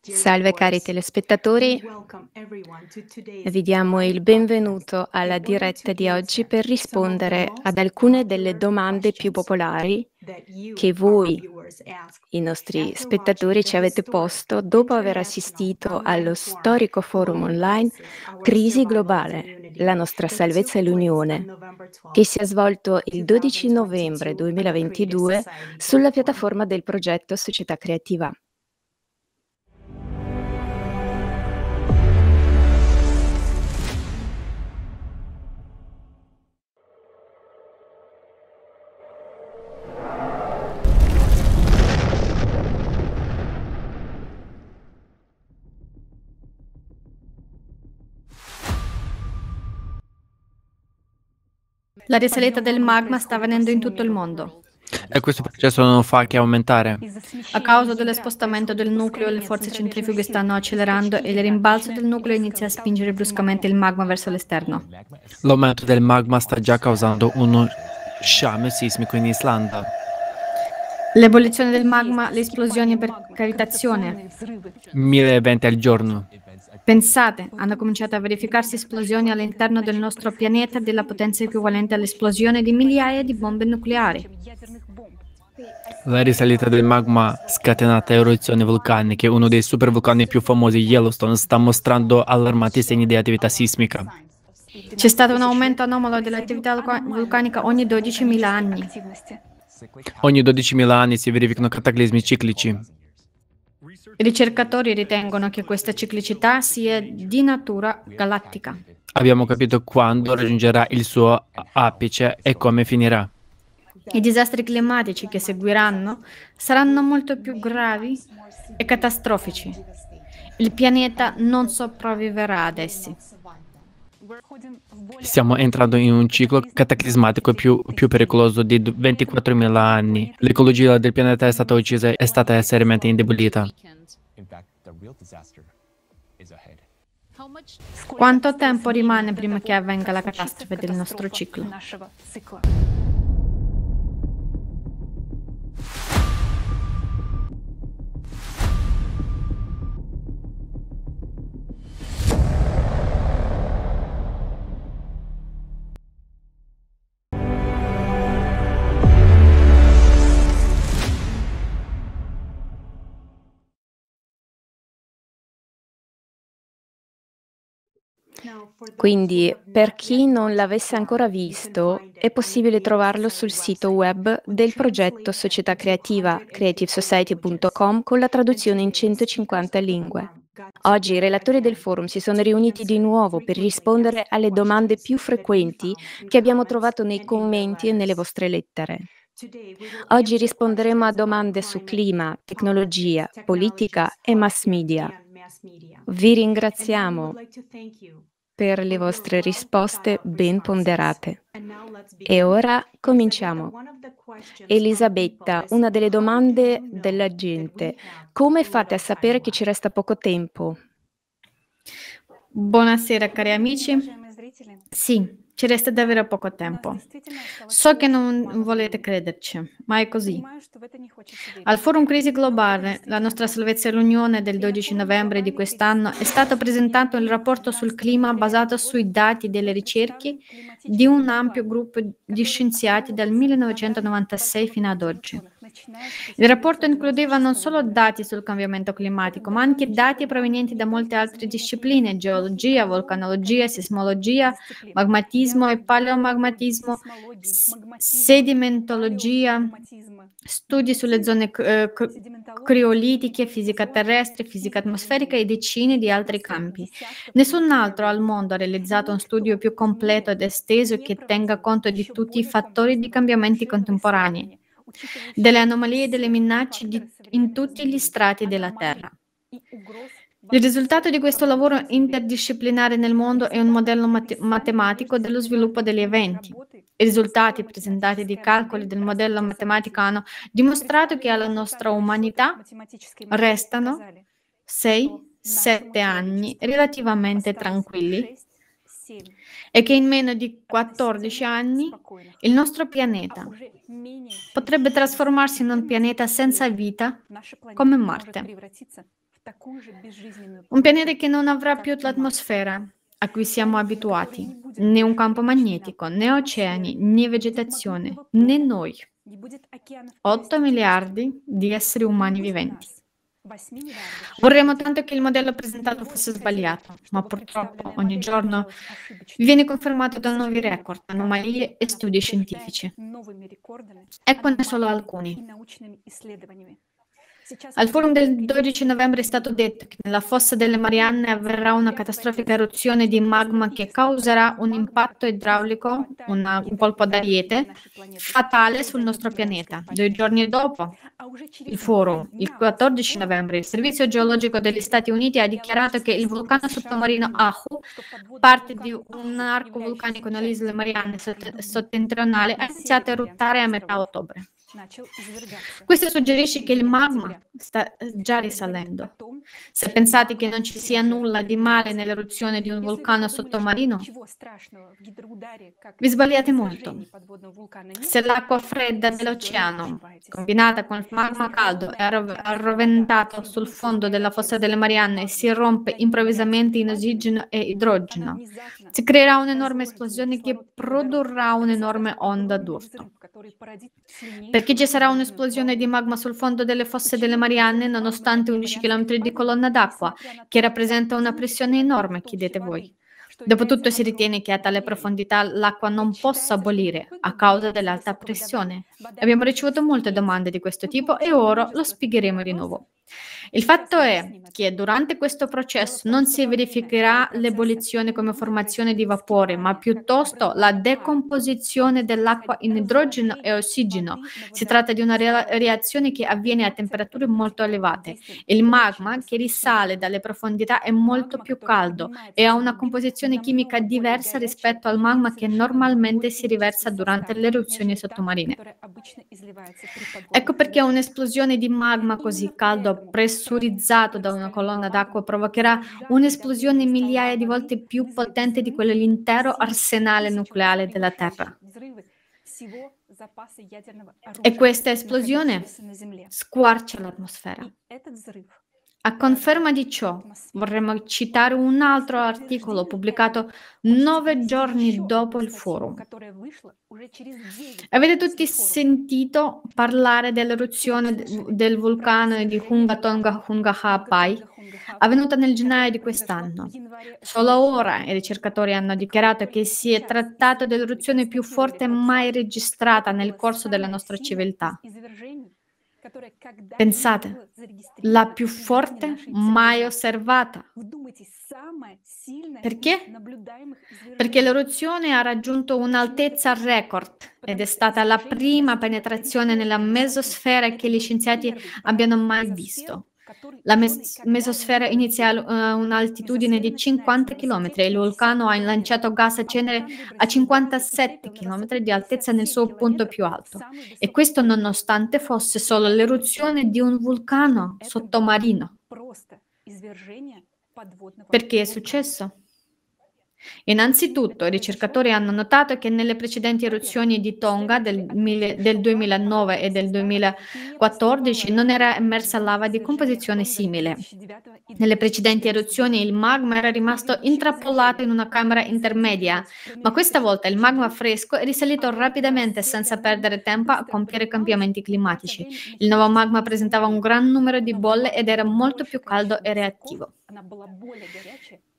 Salve cari telespettatori, vi diamo il benvenuto alla diretta di oggi per rispondere ad alcune delle domande più popolari che voi, i nostri spettatori, ci avete posto dopo aver assistito allo storico forum online Crisi globale, la nostra salvezza e l'Unione, che si è svolto il 12 novembre 2022 sulla piattaforma del progetto Società Creativa. La risalita del magma sta avvenendo in tutto il mondo. E questo processo non fa che aumentare. A causa dello spostamento del nucleo, le forze centrifughe stanno accelerando e il rimbalzo del nucleo inizia a spingere bruscamente il magma verso l'esterno. L'aumento del magma sta già causando uno sciame sismico in Islanda. L'ebollizione del magma, le esplosioni per cavitazione. 1000 eventi al giorno. Pensate, hanno cominciato a verificarsi esplosioni all'interno del nostro pianeta della potenza equivalente all'esplosione di migliaia di bombe nucleari. La risalita del magma scatenata da eruzioni vulcaniche, uno dei supervulcani più famosi, Yellowstone, sta mostrando allarmanti segni di attività sismica. C'è stato un aumento anomalo dell'attività vulcanica ogni 12.000 anni. Ogni 12.000 anni si verificano cataclismi ciclici. I ricercatori ritengono che questa ciclicità sia di natura galattica. Abbiamo capito quando raggiungerà il suo apice e come finirà. I disastri climatici che seguiranno saranno molto più gravi e catastrofici. Il pianeta non sopravviverà ad essi. Stiamo entrando in un ciclo cataclismatico più, più pericoloso di 24.000 anni. L'ecologia del pianeta è stata uccisa e è stata seriamente indebolita. Quanto tempo rimane prima che avvenga la catastrofe del nostro ciclo? Quindi, per chi non l'avesse ancora visto, è possibile trovarlo sul sito web del progetto Società Creativa creativesociety.com con la traduzione in 150 lingue. Oggi i relatori del forum si sono riuniti di nuovo per rispondere alle domande più frequenti che abbiamo trovato nei commenti e nelle vostre lettere. Oggi risponderemo a domande su clima, tecnologia, politica e mass media. Vi ringraziamo per le vostre risposte ben ponderate. E ora cominciamo. Elisabetta, una delle domande della gente. Come fate a sapere che ci resta poco tempo? Buonasera cari amici. Sì, ci resta davvero poco tempo. So che non volete crederci, ma è così. Al forum Crisi Globale, la nostra salvezza all'Unione del 12 novembre di quest'anno, è stato presentato il rapporto sul clima basato sui dati delle ricerche di un ampio gruppo di scienziati dal 1996 fino ad oggi. Il rapporto includeva non solo dati sul cambiamento climatico, ma anche dati provenienti da molte altre discipline, geologia, vulcanologia, sismologia, magmatismo e paleomagmatismo, sedimentologia, studi sulle zone criolitiche, eh, fisica terrestre, fisica atmosferica e decine di altri campi. Nessun altro al mondo ha realizzato un studio più completo ed esteso che tenga conto di tutti i fattori di cambiamenti contemporanei delle anomalie e delle minacce di, in tutti gli strati della Terra. Il risultato di questo lavoro interdisciplinare nel mondo è un modello mat- matematico dello sviluppo degli eventi. I risultati presentati dei calcoli del modello matematico hanno dimostrato che alla nostra umanità restano 6-7 anni relativamente tranquilli è che in meno di 14 anni il nostro pianeta potrebbe trasformarsi in un pianeta senza vita come Marte. Un pianeta che non avrà più l'atmosfera a cui siamo abituati, né un campo magnetico, né oceani, né vegetazione, né noi. 8 miliardi di esseri umani viventi. Vorremmo tanto che il modello presentato fosse sbagliato, ma purtroppo ogni giorno viene confermato da nuovi record, anomalie e studi scientifici. Eccone solo alcuni. Al forum del 12 novembre è stato detto che nella fossa delle Marianne avverrà una catastrofica eruzione di magma che causerà un impatto idraulico, una, un colpo d'ariete, fatale sul nostro pianeta. Due giorni dopo il forum, il 14 novembre, il Servizio Geologico degli Stati Uniti ha dichiarato che il vulcano sottomarino Ahu, parte di un arco vulcanico nell'isola Marianne settentrionale, ha iniziato a eruttare a metà ottobre. Questo suggerisce che il magma sta eh, già risalendo. Se pensate che non ci sia nulla di male nell'eruzione di un vulcano sottomarino, vi sbagliate molto. Se l'acqua fredda dell'oceano, combinata con il magma caldo e arroventato sul fondo della fossa delle Marianne, si rompe improvvisamente in ossigeno e idrogeno, si creerà un'enorme esplosione che produrrà un'enorme onda d'urto. Per perché ci sarà un'esplosione di magma sul fondo delle fosse delle Marianne nonostante 11 km di colonna d'acqua, che rappresenta una pressione enorme, chiedete voi. Dopotutto si ritiene che a tale profondità l'acqua non possa bollire a causa dell'alta pressione. Abbiamo ricevuto molte domande di questo tipo e ora lo spiegheremo di nuovo. Il fatto è che durante questo processo non si verificherà l'ebollizione come formazione di vapore, ma cioè, piuttosto la decomposizione dell'acqua in idrogeno e ossigeno. Si tratta di una reazione che avviene a temperature molto elevate. Il magma che risale dalle profondità è molto più caldo e ha una composizione chimica diversa rispetto al magma che normalmente si riversa durante le eruzioni sottomarine. Ecco perché un'esplosione di magma così caldo pressurizzato da una colonna d'acqua provocherà un'esplosione migliaia di volte più potente di quello dell'intero arsenale nucleare della Terra. E questa esplosione squarcia l'atmosfera. A conferma di ciò, vorremmo citare un altro articolo pubblicato nove giorni dopo il forum. Avete tutti sentito parlare dell'eruzione del vulcano di Hunga Tonga Hunga Hapai, avvenuta nel gennaio di quest'anno. Solo ora i ricercatori hanno dichiarato che si è trattato dell'eruzione più forte mai registrata nel corso della nostra civiltà. Pensate, la più forte mai osservata. Perché? Perché l'eruzione ha raggiunto un'altezza record ed è stata la prima penetrazione nella mesosfera che gli scienziati abbiano mai visto. La mes- mesosfera inizia a uh, un'altitudine di 50 km e il vulcano ha lanciato gas a cenere a 57 km di altezza nel suo punto più alto. E questo nonostante fosse solo l'eruzione di un vulcano sottomarino. Perché è successo? Innanzitutto, i ricercatori hanno notato che nelle precedenti eruzioni di Tonga del, del 2009 e del 2014 non era emersa lava di composizione simile. Nelle precedenti eruzioni il magma era rimasto intrappolato in una camera intermedia, ma questa volta il magma fresco è risalito rapidamente senza perdere tempo a compiere cambiamenti climatici. Il nuovo magma presentava un gran numero di bolle ed era molto più caldo e reattivo.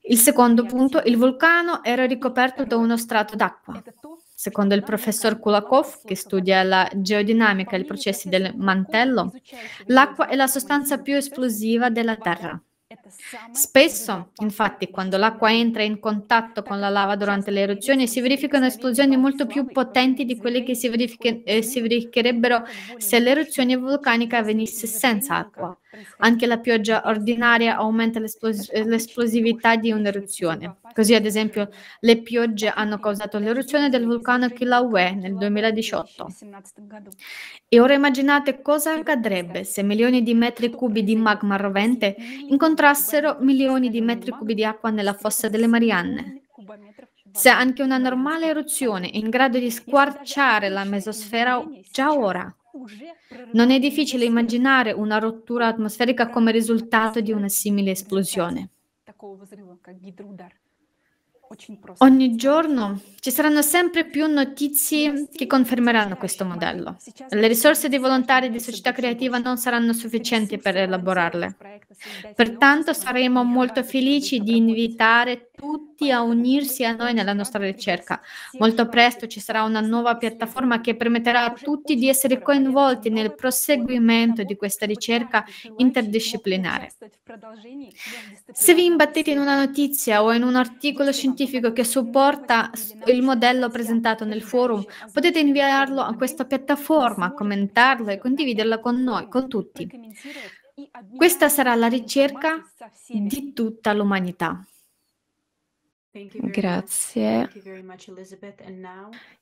Il secondo punto, il vulcano era ricoperto da uno strato d'acqua. Secondo il professor Kulakov, che studia la geodinamica e i processi del mantello, l'acqua è la sostanza più esplosiva della Terra. Spesso, infatti, quando l'acqua entra in contatto con la lava durante le eruzioni, si verificano esplosioni molto più potenti di quelle che si, eh, si verificherebbero se l'eruzione vulcanica avvenisse senza acqua. Anche la pioggia ordinaria aumenta l'esplos- l'esplosività di un'eruzione. Così, ad esempio, le piogge hanno causato l'eruzione del vulcano Kilauea nel 2018. E ora immaginate cosa accadrebbe se milioni di metri cubi di magma rovente incontrassero milioni di metri cubi di acqua nella fossa delle Marianne. Se anche una normale eruzione è in grado di squarciare la mesosfera già ora, non è difficile immaginare una rottura atmosferica come risultato di una simile esplosione. Ogni giorno ci saranno sempre più notizie che confermeranno questo modello. Le risorse dei volontari di società creativa non saranno sufficienti per elaborarle. Pertanto saremo molto felici di invitare tutti a unirsi a noi nella nostra ricerca. Molto presto ci sarà una nuova piattaforma che permetterà a tutti di essere coinvolti nel proseguimento di questa ricerca interdisciplinare. Se vi imbattete in una notizia o in un articolo scientifico, scientifico che supporta il modello presentato nel forum, potete inviarlo a questa piattaforma, commentarlo e condividerlo con noi, con tutti. Questa sarà la ricerca di tutta l'umanità. Grazie.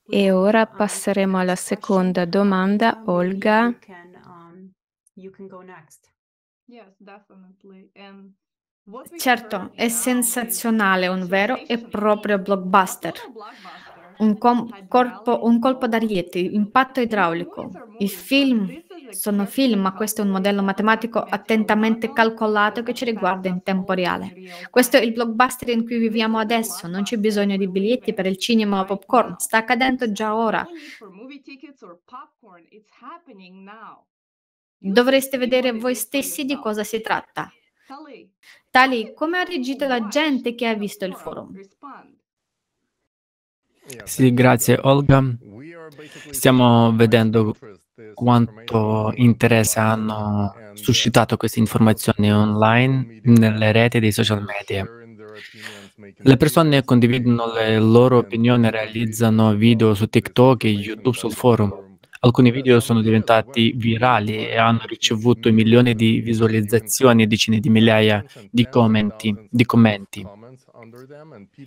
E ora passeremo alla seconda domanda, Olga. Um, yes, definitely. And Certo, è sensazionale un vero e proprio blockbuster. Un, com- corpo, un colpo d'ariete, impatto idraulico. I film sono film, ma questo è un modello matematico attentamente calcolato che ci riguarda in tempo reale. Questo è il blockbuster in cui viviamo adesso, non c'è bisogno di biglietti per il cinema o popcorn, sta accadendo già ora. Dovreste vedere voi stessi di cosa si tratta. Tali, come ha reagito la gente che ha visto il forum? Sì, grazie Olga. Stiamo vedendo quanto interesse hanno suscitato queste informazioni online nelle reti dei social media. Le persone condividono le loro opinioni, realizzano video su TikTok e YouTube sul forum. Alcuni video sono diventati virali e hanno ricevuto milioni di visualizzazioni e decine di migliaia di commenti, di commenti.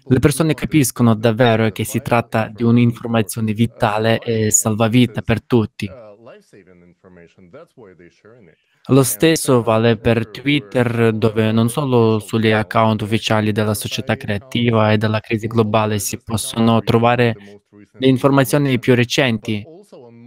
Le persone capiscono davvero che si tratta di un'informazione vitale e salvavita per tutti. Lo stesso vale per Twitter, dove non solo sugli account ufficiali della società creativa e della crisi globale si possono trovare le informazioni più recenti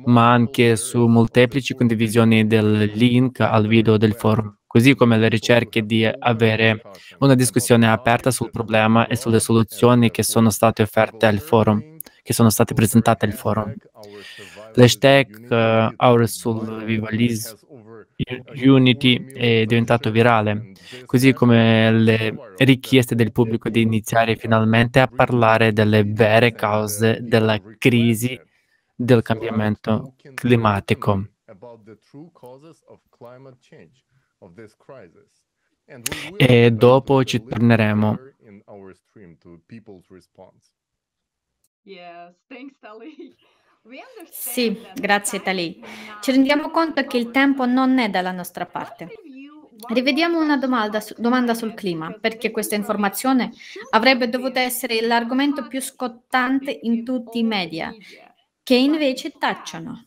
ma anche su molteplici condivisioni del link al video del forum, così come le ricerche di avere una discussione aperta sul problema e sulle soluzioni che sono state offerte al forum, che sono state presentate al forum. L'hashtag uh, Our Survivalism Unity è diventato virale, così come le richieste del pubblico di iniziare finalmente a parlare delle vere cause della crisi del cambiamento climatico. E dopo ci torneremo. Sì, grazie Tali. Ci rendiamo conto che il tempo non è dalla nostra parte. Rivediamo una domanda, su, domanda, sul clima, perché questa informazione avrebbe dovuto essere l'argomento più scottante in tutti i media, che invece tacciono.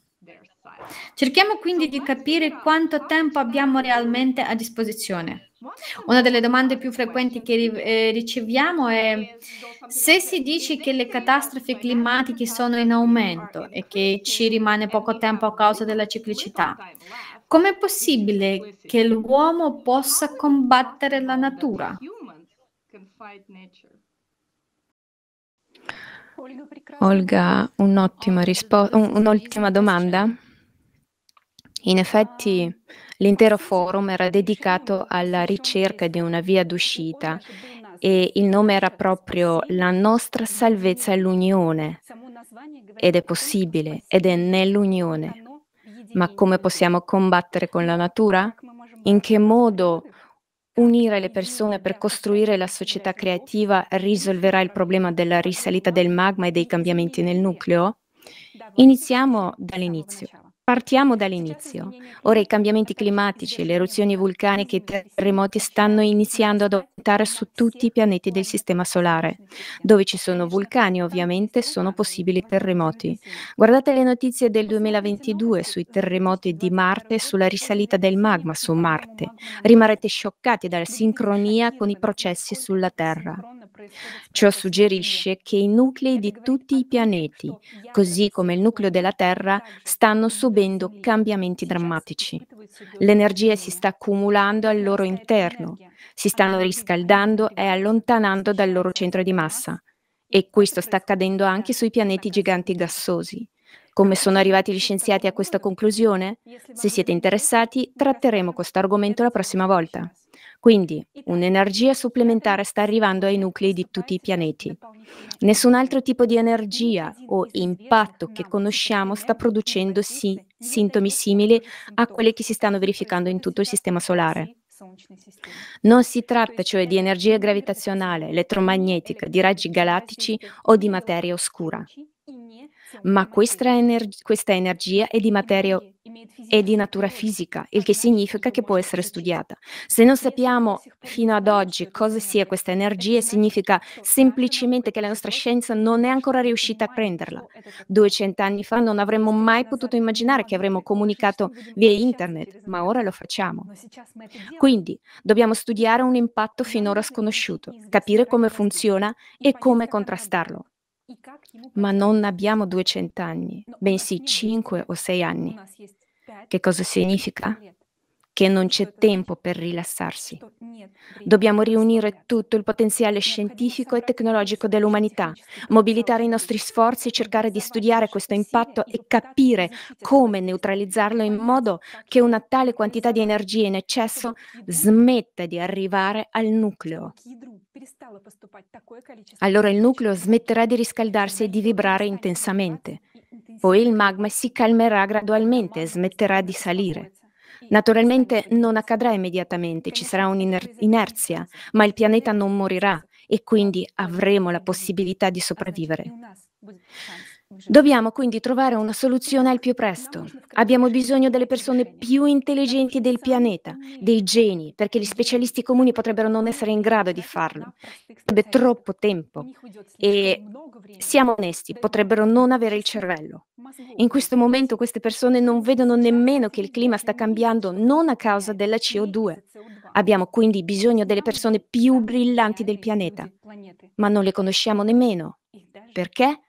Cerchiamo quindi di capire quanto tempo abbiamo realmente a disposizione. Una delle domande più frequenti che eh, riceviamo è se si dice che le catastrofi climatiche sono in aumento e che ci rimane poco tempo a causa della ciclicità, com'è possibile che l'uomo possa combattere la natura? Olga, un'ottima, rispo- un'ottima domanda. In effetti l'intero forum era dedicato alla ricerca di una via d'uscita e il nome era proprio La nostra salvezza è l'unione ed è possibile ed è nell'unione. Ma come possiamo combattere con la natura? In che modo Unire le persone per costruire la società creativa risolverà il problema della risalita del magma e dei cambiamenti nel nucleo? Iniziamo dall'inizio. Partiamo dall'inizio. Ora i cambiamenti climatici, le eruzioni vulcaniche e i terremoti stanno iniziando ad aumentare su tutti i pianeti del Sistema Solare. Dove ci sono vulcani ovviamente sono possibili terremoti. Guardate le notizie del 2022 sui terremoti di Marte e sulla risalita del magma su Marte. Rimarrete scioccati dalla sincronia con i processi sulla Terra. Ciò suggerisce che i nuclei di tutti i pianeti, così come il nucleo della Terra, stanno subendo cambiamenti drammatici. L'energia si sta accumulando al loro interno, si stanno riscaldando e allontanando dal loro centro di massa. E questo sta accadendo anche sui pianeti giganti gassosi. Come sono arrivati gli scienziati a questa conclusione? Se siete interessati, tratteremo questo argomento la prossima volta. Quindi un'energia supplementare sta arrivando ai nuclei di tutti i pianeti. Nessun altro tipo di energia o impatto che conosciamo sta producendo sì, sintomi simili a quelli che si stanno verificando in tutto il sistema solare. Non si tratta cioè di energia gravitazionale, elettromagnetica, di raggi galattici o di materia oscura ma questa, energ- questa energia è di materia è di natura fisica, il che significa che può essere studiata. Se non sappiamo fino ad oggi cosa sia questa energia, significa semplicemente che la nostra scienza non è ancora riuscita a prenderla. 200 anni fa non avremmo mai potuto immaginare che avremmo comunicato via internet, ma ora lo facciamo. Quindi dobbiamo studiare un impatto finora sconosciuto, capire come funziona e come contrastarlo ma non abbiamo 200 anni, bensì 5 o 6 anni. Che cosa significa? che non c'è tempo per rilassarsi. Dobbiamo riunire tutto il potenziale scientifico e tecnologico dell'umanità, mobilitare i nostri sforzi e cercare di studiare questo impatto e capire come neutralizzarlo in modo che una tale quantità di energia in eccesso smetta di arrivare al nucleo. Allora il nucleo smetterà di riscaldarsi e di vibrare intensamente. Poi il magma si calmerà gradualmente e smetterà di salire. Naturalmente non accadrà immediatamente, ci sarà un'inerzia, ma il pianeta non morirà e quindi avremo la possibilità di sopravvivere. Dobbiamo quindi trovare una soluzione al più presto. Abbiamo bisogno delle persone più intelligenti del pianeta, dei geni, perché gli specialisti comuni potrebbero non essere in grado di farlo. Sarebbe troppo tempo e, siamo onesti, potrebbero non avere il cervello. In questo momento queste persone non vedono nemmeno che il clima sta cambiando non a causa della CO2. Abbiamo quindi bisogno delle persone più brillanti del pianeta, ma non le conosciamo nemmeno. Perché?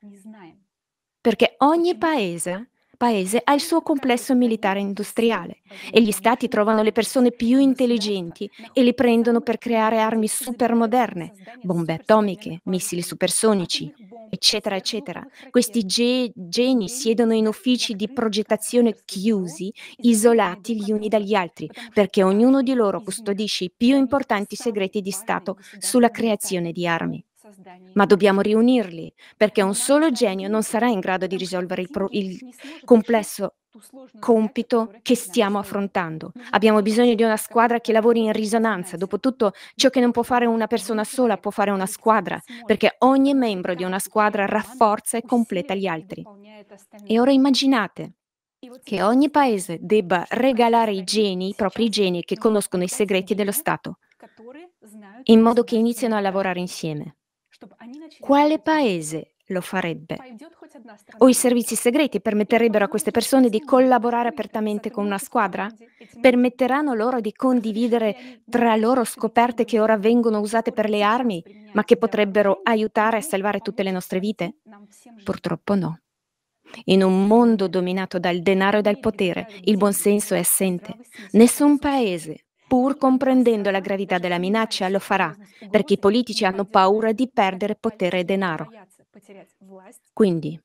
perché ogni paese, paese ha il suo complesso militare industriale e gli stati trovano le persone più intelligenti e li prendono per creare armi super moderne, bombe atomiche, missili supersonici, eccetera, eccetera. Questi ge- geni siedono in uffici di progettazione chiusi, isolati gli uni dagli altri, perché ognuno di loro custodisce i più importanti segreti di Stato sulla creazione di armi ma dobbiamo riunirli, perché un solo genio non sarà in grado di risolvere il, pro- il, complesso compito che stiamo affrontando. Abbiamo bisogno di una squadra che lavori in risonanza. Dopotutto, ciò che non può fare una persona sola può fare una squadra, perché ogni membro di cioè, una squadra rafforza e completa gli altri. E ora immaginate che ogni paese debba regalare i geni, i propri geni che conoscono i segreti dello Stato, in modo che iniziano a lavorare insieme. Quale paese lo farebbe? O i servizi segreti permetterebbero a queste persone di collaborare apertamente con una squadra? Permetteranno loro di condividere tra loro scoperte che ora vengono usate per le armi, ma che potrebbero aiutare a salvare tutte le nostre vite? Purtroppo no. In un mondo dominato dal denaro e dal potere, il buonsenso è assente. Nessun paese pur comprendendo la gravità della minaccia, lo farà, perché i politici hanno paura di perdere potere e denaro. Quindi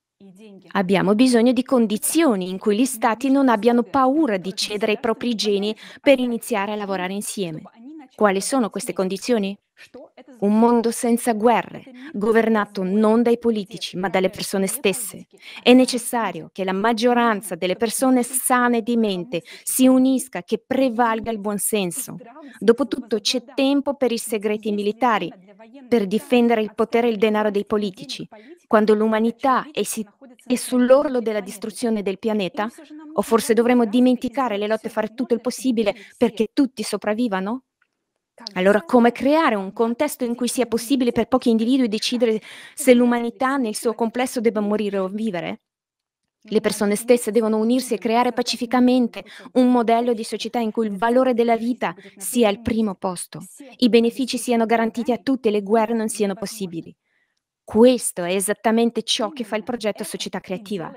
abbiamo bisogno di condizioni in cui gli stati non abbiano paura di cedere i propri geni per iniziare a lavorare insieme. Quali sono queste condizioni? Un mondo senza guerre, governato non dai politici ma dalle persone stesse. È necessario che la maggioranza delle persone sane di mente si unisca, che prevalga il buonsenso. Dopotutto c'è tempo per i segreti militari, per difendere il potere e il denaro dei politici. Quando l'umanità è, si- è sull'orlo della distruzione del pianeta, o forse dovremmo dimenticare le lotte e fare tutto il possibile perché tutti sopravvivano? Allora, come creare un contesto in cui sia possibile per pochi individui decidere se l'umanità nel suo complesso debba morire o vivere? Le persone stesse devono unirsi e creare pacificamente un modello di società in cui il valore della vita sia al primo posto, i benefici siano garantiti a tutti e le guerre non siano possibili. Questo è esattamente ciò che fa il progetto Società Creativa.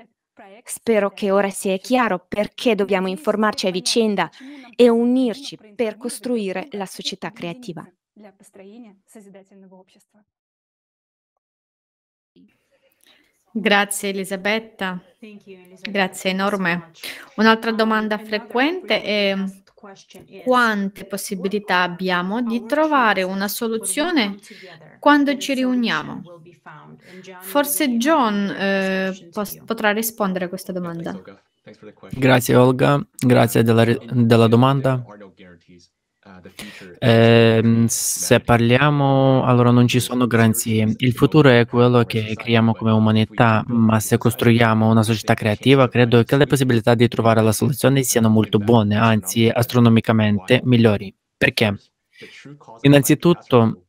Spero che ora sia chiaro perché dobbiamo informarci a vicenda e unirci per costruire la società creativa. Grazie Elisabetta, grazie enorme. Un'altra domanda frequente è ehm, quante possibilità abbiamo di trovare una soluzione quando ci riuniamo? Forse John eh, potrà rispondere a questa domanda. Grazie Olga, grazie della, della domanda. Uh, ehm, se parliamo, allora non ci sono garanzie. Il futuro è quello che creiamo come umanità, ma se costruiamo una società creativa, credo che le possibilità di trovare la soluzione siano molto buone, anzi astronomicamente migliori. Perché? Innanzitutto,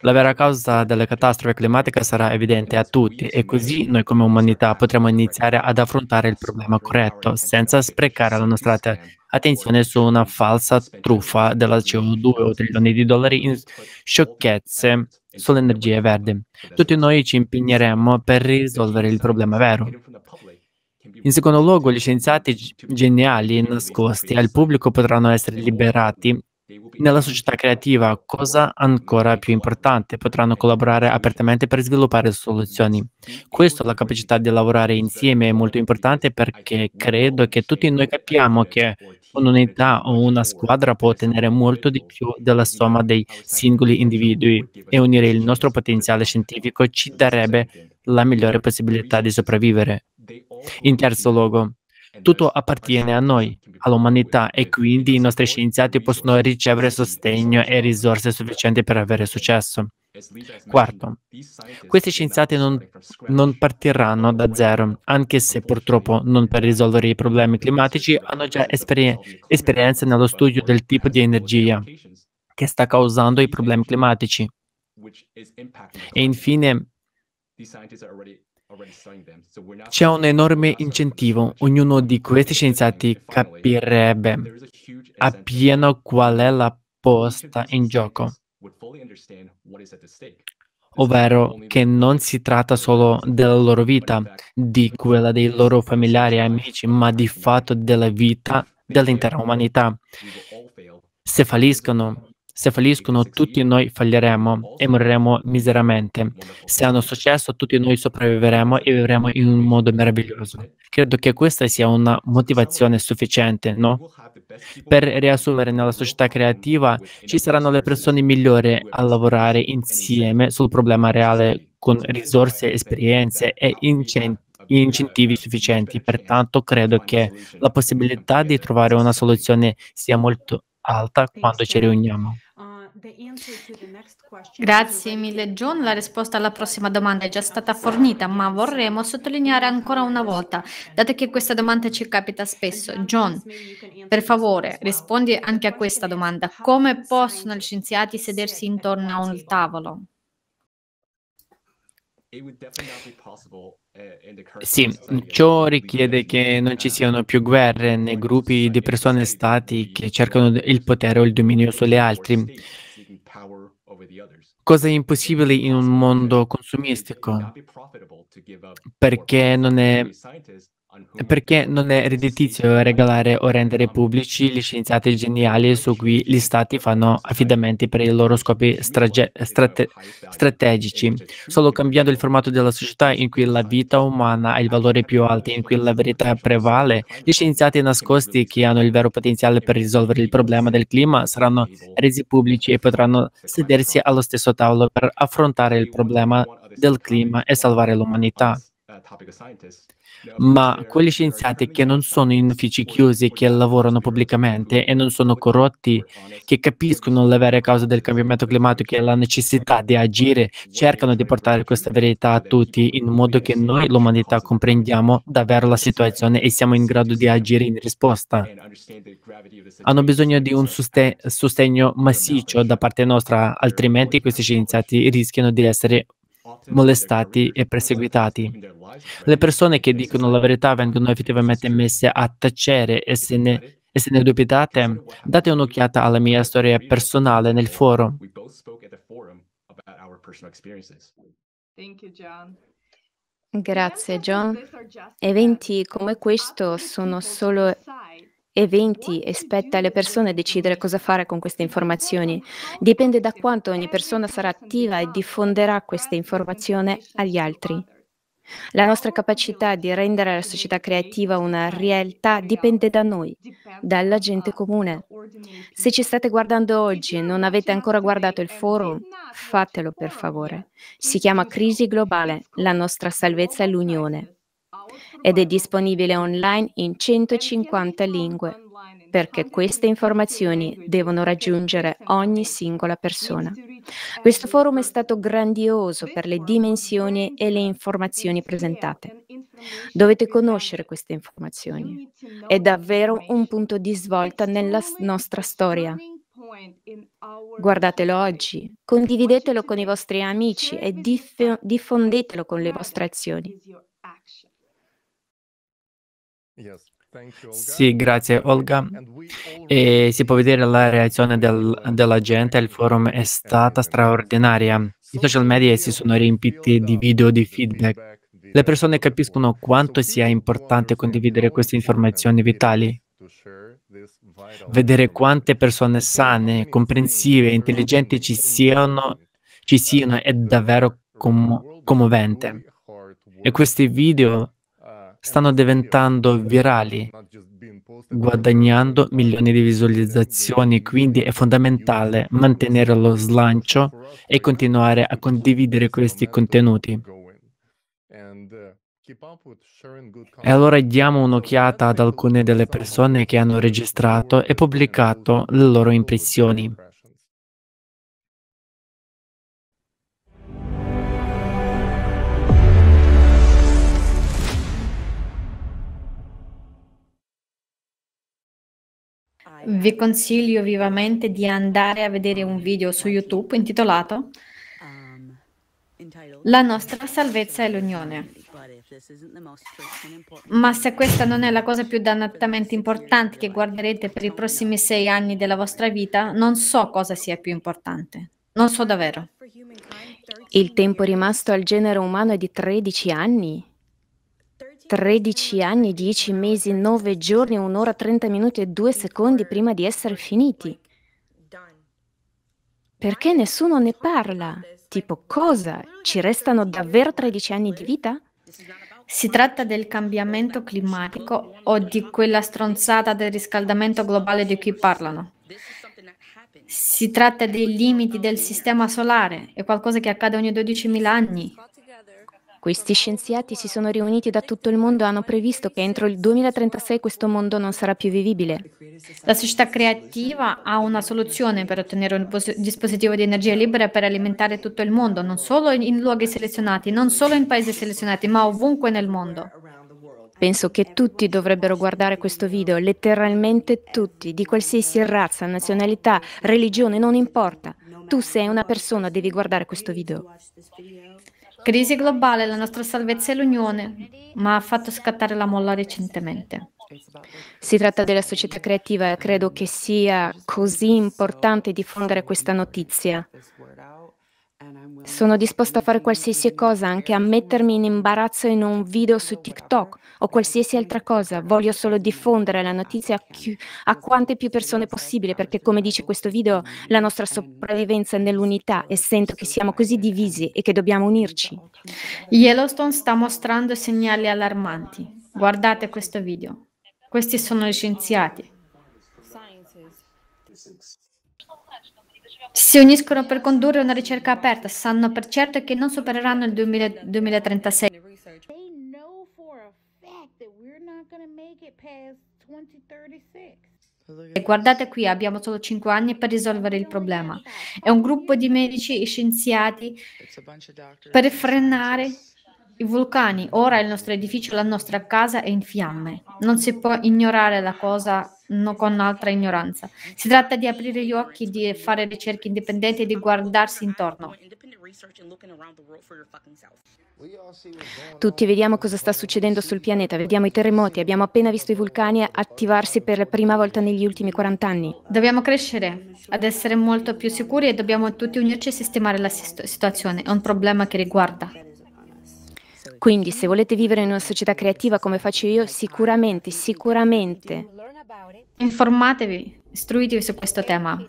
la vera causa delle catastrofe climatiche sarà evidente a tutti e così noi come umanità potremo iniziare ad affrontare il problema corretto senza sprecare la nostra attenzione su una falsa truffa della CO2 o trilioni di dollari in sciocchezze sulle energie verdi. Tutti noi ci impegneremo per risolvere il problema vero. In secondo luogo, gli scienziati geniali nascosti al pubblico potranno essere liberati nella società creativa, cosa ancora più importante, potranno collaborare apertamente per sviluppare soluzioni. Questo, la capacità di lavorare insieme è molto importante perché credo che tutti noi capiamo che un'unità o una squadra può ottenere molto di più della somma dei singoli individui e unire il nostro potenziale scientifico ci darebbe la migliore possibilità di sopravvivere. In terzo luogo, tutto appartiene a noi, all'umanità, e quindi i nostri scienziati possono ricevere sostegno e risorse sufficienti per avere successo. Quarto, questi scienziati non, non, partiranno da zero, anche se purtroppo non per risolvere i problemi climatici hanno già esperien- esperienza nello studio del tipo di energia che sta causando i problemi climatici. E infine, c'è un enorme incentivo, ognuno di questi scienziati capirebbe appieno qual è la posta in gioco, ovvero che non si tratta solo della loro vita, di quella dei loro familiari e amici, ma di fatto della vita dell'intera umanità. Se falliscono, se falliscono, tutti noi falliremo e moriremo miseramente. Se hanno successo, tutti noi sopravviveremo e vivremo in un modo meraviglioso. Credo che questa sia una motivazione sufficiente, no? Per riassumere, nella società creativa ci saranno le persone migliori a lavorare insieme sul problema reale con risorse, esperienze e incentivi incentivi sufficienti, pertanto credo che la possibilità di trovare una soluzione sia molto alta quando ci riuniamo. Grazie mille John, la risposta alla prossima domanda è già stata fornita, ma vorremmo sottolineare ancora una volta, dato che questa domanda ci capita spesso. John, per favore, rispondi anche a questa domanda. Come possono gli scienziati sedersi intorno a un tavolo? Sì, ciò richiede che non ci siano più guerre né gruppi di persone e stati che cercano il potere o il dominio sulle altre cose impossibili in un mondo consumistico? Perché non è perché non è redditizio regalare o rendere pubblici licenziati geniali su cui gli stati fanno affidamenti per i loro scopi strate- strategici. Solo cambiando il formato della società in cui la vita umana ha il valore più alto, in cui la verità prevale, gli scienziati nascosti che hanno il vero potenziale per risolvere il problema del clima saranno resi pubblici e potranno sedersi allo stesso tavolo per affrontare il problema del clima e salvare l'umanità. Eh, Ma eh, quegli scienziati che non sono in uffici chiusi, che lavorano pubblicamente e non sono corrotti, che capiscono la vera causa del cambiamento climatico e la necessità di agire, cercano di portare questa verità a tutti in modo che noi, l'umanità, comprendiamo davvero la situazione e siamo in grado di agire in risposta. Hanno bisogno di un sostegno massiccio da parte nostra, altrimenti questi scienziati rischiano di essere molestati e perseguitati. Le persone che dicono la verità vengono effettivamente messe a tacere e se ne, e se ne dubitate, date un'occhiata alla mia storia personale nel forum. Grazie John. Eventi come questo sono solo eventi e spetta alle persone decidere cosa fare con queste informazioni. Dipende da quanto ogni persona sarà attiva e diffonderà questa informazione agli altri. La nostra capacità di rendere la società creativa una realtà dipende da noi, dalla gente comune. Se ci state guardando oggi e non avete ancora guardato il forum, fatelo per favore. Si chiama Crisi globale, la nostra salvezza è l'unione ed è disponibile online in 150 lingue, perché queste informazioni devono raggiungere ogni singola persona. Questo forum è stato grandioso per le dimensioni e le informazioni presentate. Dovete conoscere queste informazioni. È davvero un punto di svolta nella nostra storia. Guardatelo oggi, condividetelo con i vostri amici e diffondetelo con le vostre azioni. Sì, grazie Olga. E si può vedere la reazione del, della gente, al forum è stata straordinaria. I social media si sono riempiti di video di feedback. Le persone capiscono quanto sia importante condividere queste informazioni vitali. Vedere quante persone sane, comprensive, intelligenti ci siano, ci siano è davvero commo commovente. E questi video stanno diventando virali, guadagnando milioni di visualizzazioni, quindi è fondamentale mantenere lo slancio e continuare a condividere questi contenuti. E allora diamo un'occhiata ad alcune delle persone che hanno registrato e pubblicato le loro impressioni. vi consiglio vivamente di andare a vedere un video su YouTube intitolato um, La nostra salvezza è l'unione. Ma se questa non è la cosa più dannatamente importante che guarderete per i prossimi sei anni della vostra vita, non so cosa sia più importante. Non so davvero. Il tempo rimasto al genere umano è di 13 anni. 13 anni, 10 mesi, 9 giorni, 1 ora, 30 minuti e 2 secondi prima di essere finiti. Perché nessuno ne parla? Tipo, cosa? Ci restano davvero 13 anni di vita? Si tratta del cambiamento climatico o di quella stronzata del riscaldamento globale di cui parlano? Si tratta dei limiti del sistema solare, è qualcosa che accade ogni 12.000 anni. Questi scienziati si sono riuniti da tutto il mondo e hanno previsto che entro il 2036 questo mondo non sarà più vivibile. La società creativa ha una soluzione per ottenere un dispositivo di energia libera per alimentare tutto il mondo, non solo in luoghi selezionati, non solo in paesi selezionati, ma ovunque nel mondo. Penso che tutti dovrebbero guardare questo video, letteralmente tutti, di qualsiasi razza, nazionalità, religione, non importa. Tu sei una persona, devi guardare questo video. Crisi globale, la nostra salvezza e l'unione, ma ha fatto scattare la molla recentemente. Si tratta della società creativa e credo che sia così importante diffondere questa notizia. Sono disposto a fare qualsiasi cosa, anche a mettermi in imbarazzo in un video su TikTok o qualsiasi altra cosa. Voglio solo diffondere la notizia a, quante più persone possibile, perché come dice questo video, la nostra sopravvivenza è nell'unità e sento che siamo così divisi e che dobbiamo unirci. Yellowstone sta mostrando segnali allarmanti. Guardate questo video. Questi sono gli scienziati Si uniscono per condurre una ricerca aperta, sanno per certo che non supereranno il 2036. E guardate qui, abbiamo solo 5 anni per risolvere il problema. È un gruppo di medici e scienziati per frenare i vulcani. Ora il nostro edificio, la nostra casa è in fiamme. Non si può ignorare la cosa non con altra ignoranza. Si tratta di aprire gli occhi, di fare ricerche indipendenti e di guardarsi intorno. Tutti vediamo cosa sta succedendo sul pianeta, vediamo i terremoti, abbiamo appena visto i vulcani attivarsi per la prima volta negli ultimi 40 anni. Dobbiamo crescere ad essere molto più sicuri e dobbiamo tutti unirci e sistemare la situazione. È un problema che riguarda quindi se volete vivere in una società creativa come faccio io, sicuramente, sicuramente. Informatevi, istruitevi su questo tema.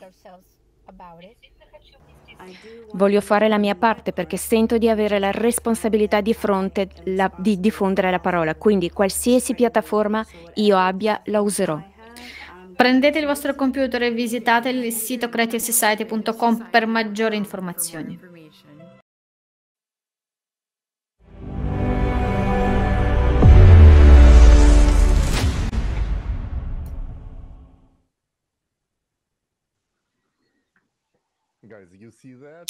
Voglio fare la mia parte perché sento di avere la responsabilità di, fronte la, di diffondere la parola, quindi qualsiasi piattaforma io abbia la userò. Prendete il vostro computer e visitate il sito creativesociety.com per maggiori informazioni.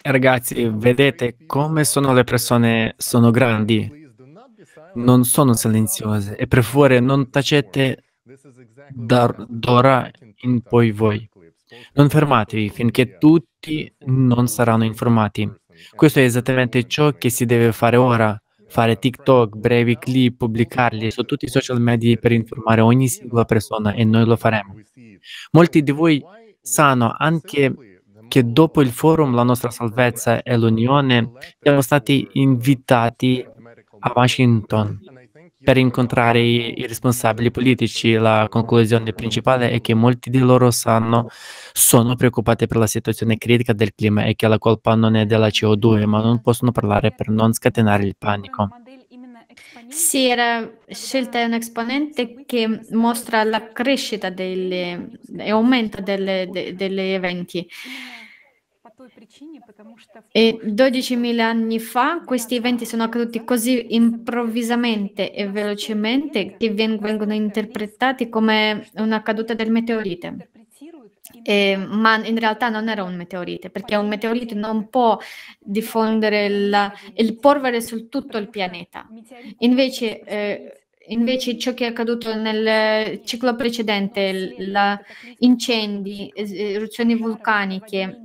Ragazzi, vedete come sono le persone, sono grandi, non sono silenziose e per favore non tacete d'ora in poi voi. Non fermatevi finché tutti non saranno informati. Questo è esattamente ciò che si deve fare ora, fare TikTok, brevi clip, pubblicarli su tutti i social media per informare ogni singola persona e noi lo faremo. Molti di voi sanno anche che dopo il forum La nostra salvezza e l'Unione siamo stati invitati a Washington per incontrare i, i responsabili politici. La conclusione principale è che molti di loro sanno, sono preoccupati per la situazione critica del clima e che la colpa non è della CO2, ma non possono parlare per non scatenare il panico. Sì, era scelta un esponente che mostra la crescita delle, e aumento delle, de, degli eventi. E 12.000 anni fa questi eventi sono accaduti così improvvisamente e velocemente che vengono interpretati come una caduta del meteorite. Eh, ma in realtà non era un meteorite, perché un meteorite non può diffondere il, il polvere su tutto il pianeta. Invece, eh, invece ciò che è accaduto nel ciclo precedente, la, incendi, eruzioni vulcaniche,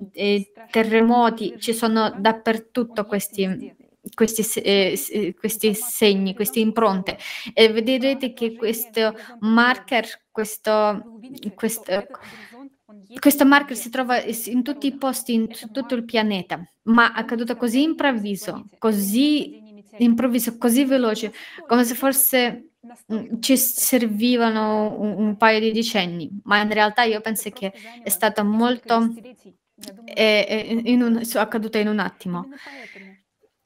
terremoti, ci sono dappertutto questi, questi, eh, questi segni, queste impronte e vedrete che questo marker, questo, questo questo marker si trova in tutti i posti, in tutto il pianeta, ma è accaduto così improvviso, così improvviso, così veloce, come se forse mm, ci servivano un, un paio di decenni, ma in realtà io penso che è stata molto è, è un, accaduta in un attimo.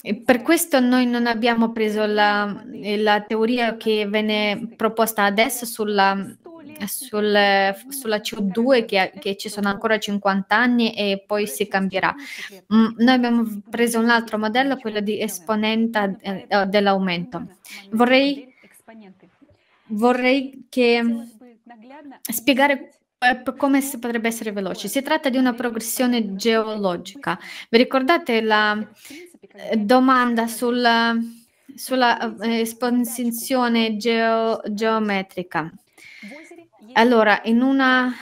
E per questo noi non abbiamo preso la, la teoria che viene proposta adesso sulla sul, sulla CO2 che, che, ci sono ancora 50 anni e poi si cambierà. Mm, noi abbiamo preso un altro modello, quello di esponente eh, dell'aumento. Vorrei, vorrei che, mm, spiegare eh, come si potrebbe essere veloce. Si tratta di una progressione geologica. Vi ricordate la eh, domanda sulla, sulla espansione geo, geometrica? Allora, in una...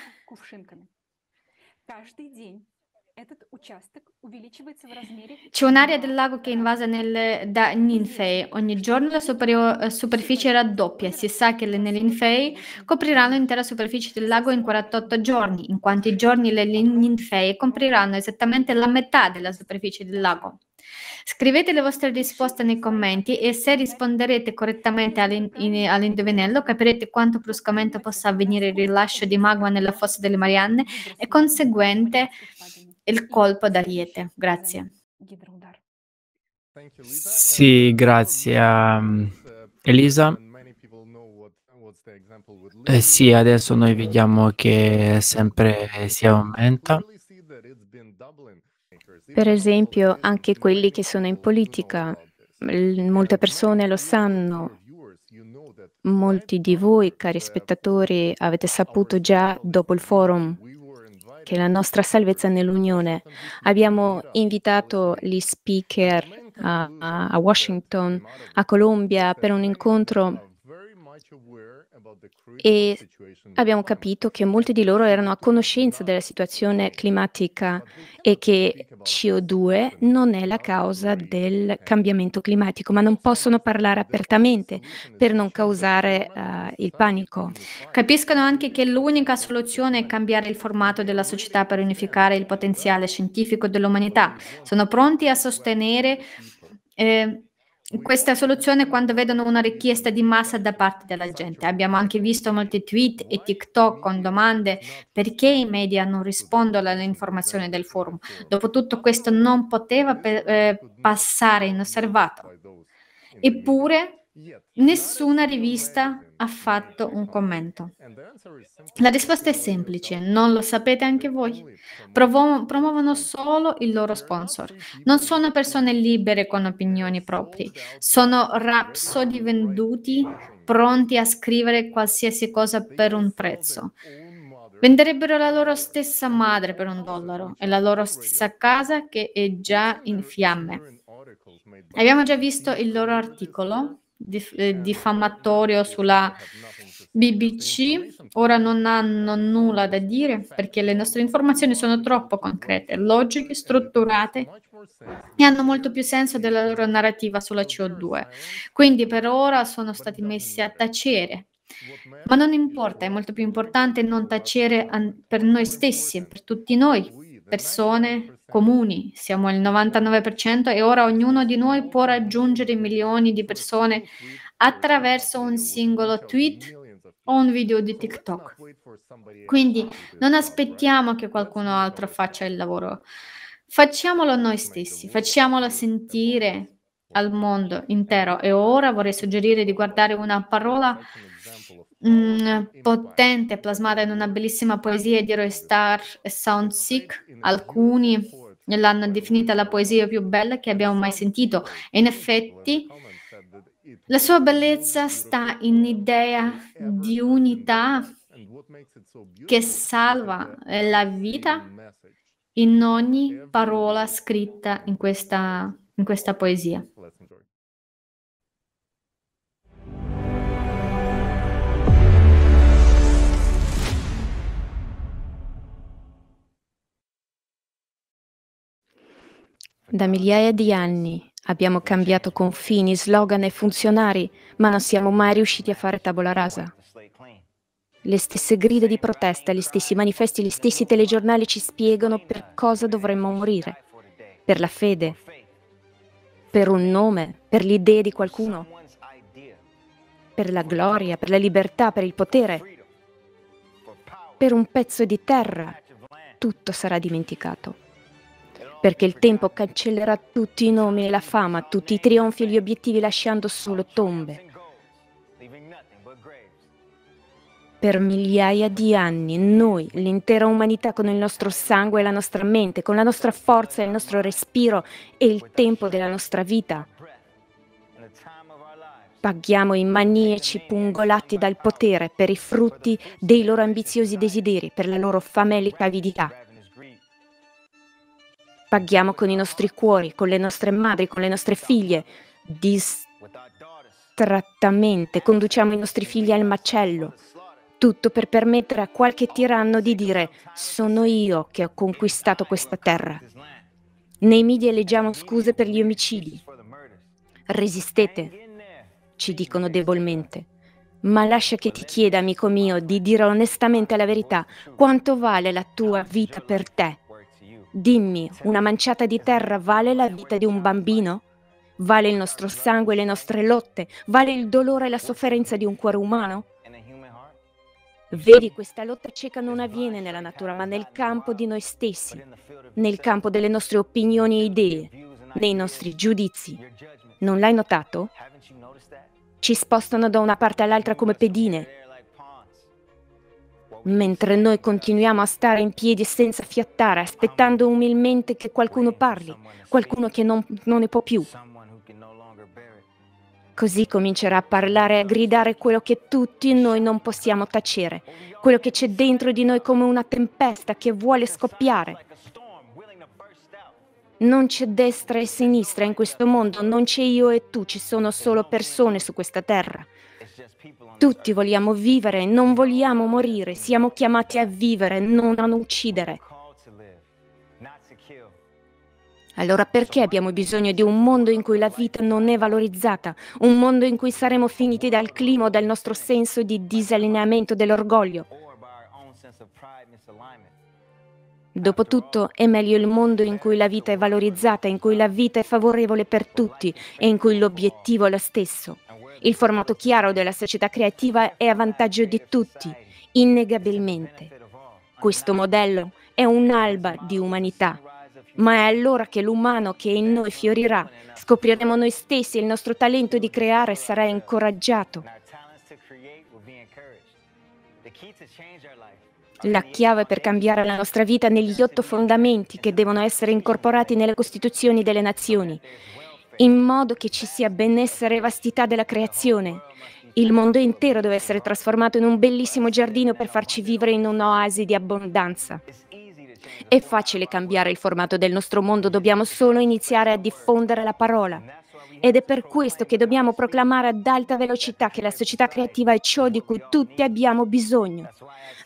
C'è un'area del lago che è invasa nel, da ninfei. Ogni giorno la superi- eh, superficie raddoppia. Si sa che le ninfei copriranno l'intera superficie del lago in 48 giorni, in quanti giorni le ninfei copriranno esattamente la metà della superficie del lago. Scrivete le vostre risposte nei commenti e se risponderete correttamente all'indovinello capirete quanto bruscamente possa avvenire il rilascio di magma nella fossa delle Marianne e conseguente il colpo d'ariete. Grazie. Sì, grazie um, Elisa. Eh sì, adesso noi vediamo che sempre si aumenta. Per esempio, anche quelli che sono in politica, molte persone lo sanno, molti di voi, cari spettatori, avete saputo già dopo il forum che la nostra salvezza nell'Unione. Abbiamo invitato gli speaker a, a Washington, a Colombia, per un incontro e abbiamo capito che molti di loro erano a conoscenza della situazione climatica e che CO2 non è la causa del cambiamento climatico, ma non possono parlare apertamente per non causare uh, il panico. Capiscono anche che l'unica soluzione è cambiare il formato della società per unificare il potenziale scientifico dell'umanità. Sono pronti a sostenere... Eh, questa soluzione quando vedono una richiesta di massa da parte della esatto. gente. Abbiamo anche visto molti tweet e TikTok con domande perché i media non rispondono alle informazioni del forum. Dopotutto questo non poteva eh, passare inosservato. Eppure nessuna rivista ha fatto un commento. La risposta è semplice, non lo sapete anche voi. Provo- promuovono solo il loro sponsor. Non sono persone libere con opinioni proprie, sono rapsodi venduti pronti a scrivere qualsiasi cosa per un prezzo. Venderebbero la loro stessa madre per un dollaro e la loro stessa casa che è già in fiamme. Abbiamo già visto il loro articolo dif- diffamatorio sulla BBC. Ora non hanno nulla da dire perché le nostre informazioni sono troppo concrete, logiche, strutturate e hanno molto più senso della loro narrativa sulla CO2. Quindi per ora sono stati messi a tacere ma non importa, è molto più importante non tacere an- per noi stessi, per tutti noi, persone, comuni, siamo il 99% e ora ognuno di noi può raggiungere milioni di persone attraverso un singolo tweet o un video di TikTok. Quindi non aspettiamo che qualcun altro faccia il lavoro, facciamolo noi stessi, facciamolo sentire al mondo intero e ora vorrei suggerire di guardare una parola Mm, potente plasmata in una bellissima poesia di Roy Star e Soundseek. Alcuni l'hanno definita la poesia più bella che abbiamo mai sentito e in effetti la sua bellezza sta in idea di unità che salva la vita in ogni parola scritta in questa, in questa poesia. Da migliaia di anni abbiamo cambiato confini, slogan e funzionari, ma non siamo mai riusciti a fare tabula rasa. Le stesse grida di protesta, gli stessi manifesti, gli stessi telegiornali ci spiegano per cosa dovremmo morire. Per la fede, per un nome, per l'idea di qualcuno, per la gloria, per la libertà, per il potere, per un pezzo di terra. Tutto sarà dimenticato perché il tempo cancellerà tutti i nomi e la fama, tutti i trionfi e gli obiettivi lasciando solo tombe. Per migliaia di anni noi, l'intera umanità con il nostro sangue e la nostra mente, con la nostra forza e il nostro respiro e il tempo della nostra vita, paghiamo i manieci pungolati dal potere per i frutti dei loro ambiziosi desideri, per la loro famelica avidità. Paghiamo con i nostri cuori, con le nostre madri, con le nostre figlie. Distrattamente conduciamo i nostri figli al macello. Tutto per permettere a qualche tiranno di dire sono io che ho conquistato questa terra. Nei media leggiamo scuse per gli omicidi. Resistete, ci dicono debolmente. Ma lascia che ti chieda, amico mio, di dire onestamente la verità. Quanto vale la tua vita per te? Dimmi, una manciata di terra vale la vita di un bambino? Vale il nostro sangue e le nostre lotte? Vale il dolore e la sofferenza di un cuore umano? Vedi, questa lotta cieca non avviene nella natura, ma nel campo di noi stessi, nel campo delle nostre opinioni e idee, nei nostri giudizi. Non l'hai notato? Ci spostano da una parte all'altra come pedine, mentre noi continuiamo a stare in piedi senza fiattare, aspettando umilmente che qualcuno parli, qualcuno che non, non ne può più. Così comincerà a parlare, a gridare quello che tutti noi non possiamo tacere, quello che c'è dentro di noi come una tempesta che vuole scoppiare. Non c'è destra e sinistra in questo mondo, non c'è io e tu, ci sono solo persone su questa terra. Tutti vogliamo vivere, non vogliamo morire, siamo chiamati a vivere, non a uccidere. Allora perché abbiamo bisogno di un mondo in cui la vita non è valorizzata, un mondo in cui saremo finiti dal clima o dal nostro senso di disallineamento dell'orgoglio? Dopotutto è meglio il mondo in cui la vita è valorizzata, in cui la vita è favorevole per tutti e in cui l'obiettivo è lo stesso. Il formato chiaro della società creativa è a vantaggio di tutti, innegabilmente. Questo modello è un'alba di umanità, ma è allora che l'umano che è in noi fiorirà, scopriremo noi stessi e il nostro talento di creare sarà incoraggiato. The key to change our life la chiave per cambiare la nostra vita negli otto fondamenti che devono essere incorporati nelle Costituzioni delle nazioni, in modo che ci sia benessere e vastità della creazione. Il mondo intero deve essere trasformato in un bellissimo giardino per farci vivere in un'oasi di abbondanza. È facile cambiare il formato del nostro mondo, dobbiamo solo iniziare a diffondere la parola. Ed è per questo che dobbiamo proclamare ad alta velocità che la società creativa è ciò di cui tutti abbiamo bisogno.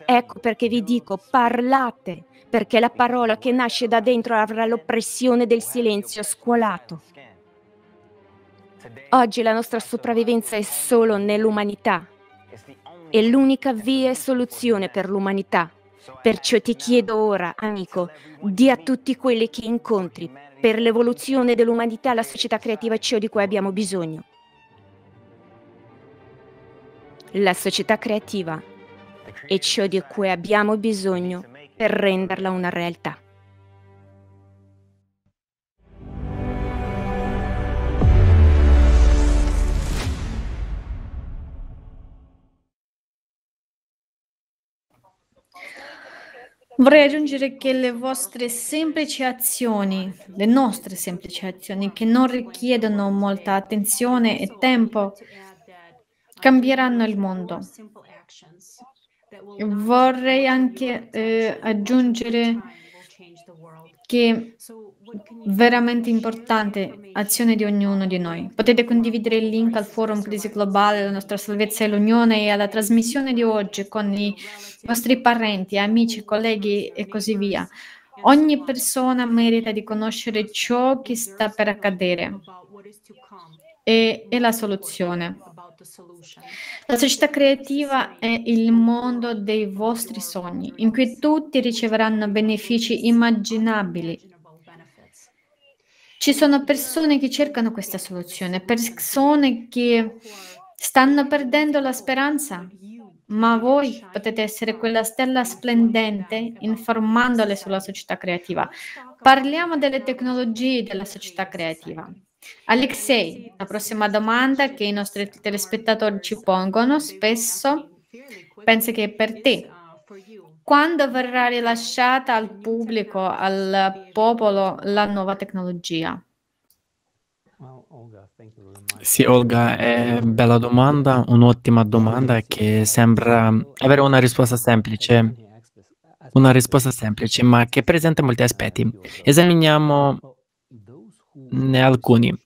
Ecco perché vi dico, parlate, perché la parola che nasce da dentro avrà l'oppressione del silenzio scuolato. Oggi la nostra sopravvivenza è solo nell'umanità. È l'unica via e soluzione per l'umanità. Perciò ti chiedo ora, amico, di a tutti quelli che incontri, per l'evoluzione dell'umanità la società creativa è ciò di cui abbiamo bisogno. La società creativa è ciò di cui abbiamo bisogno per renderla una realtà. Vorrei aggiungere che le vostre semplici azioni, le nostre semplici azioni, che non richiedono molta attenzione e tempo, cambieranno il mondo. Vorrei anche eh, aggiungere che veramente importante azione di ognuno di noi. Potete condividere il link al forum Crisi Globale, la nostra salvezza e l'Unione e alla trasmissione di oggi con i vostri parenti, amici, colleghi e così via. Ogni persona merita di conoscere ciò che sta per accadere e, e la soluzione. La società creativa è il mondo dei vostri sogni, in cui tutti riceveranno benefici immaginabili ci sono persone che cercano questa soluzione, persone che stanno perdendo la speranza, ma voi potete essere quella stella splendente informandole sulla società creativa. Parliamo delle tecnologie della società creativa. Alexei, la prossima domanda che i nostri telespettatori ci pongono spesso penso che è per te quando verrà rilasciata al pubblico, al popolo, la nuova tecnologia? Sì, Olga, è bella domanda, un'ottima domanda che sembra avere una risposta semplice, una risposta semplice, ma che presenta molti aspetti. Esaminiamo alcuni.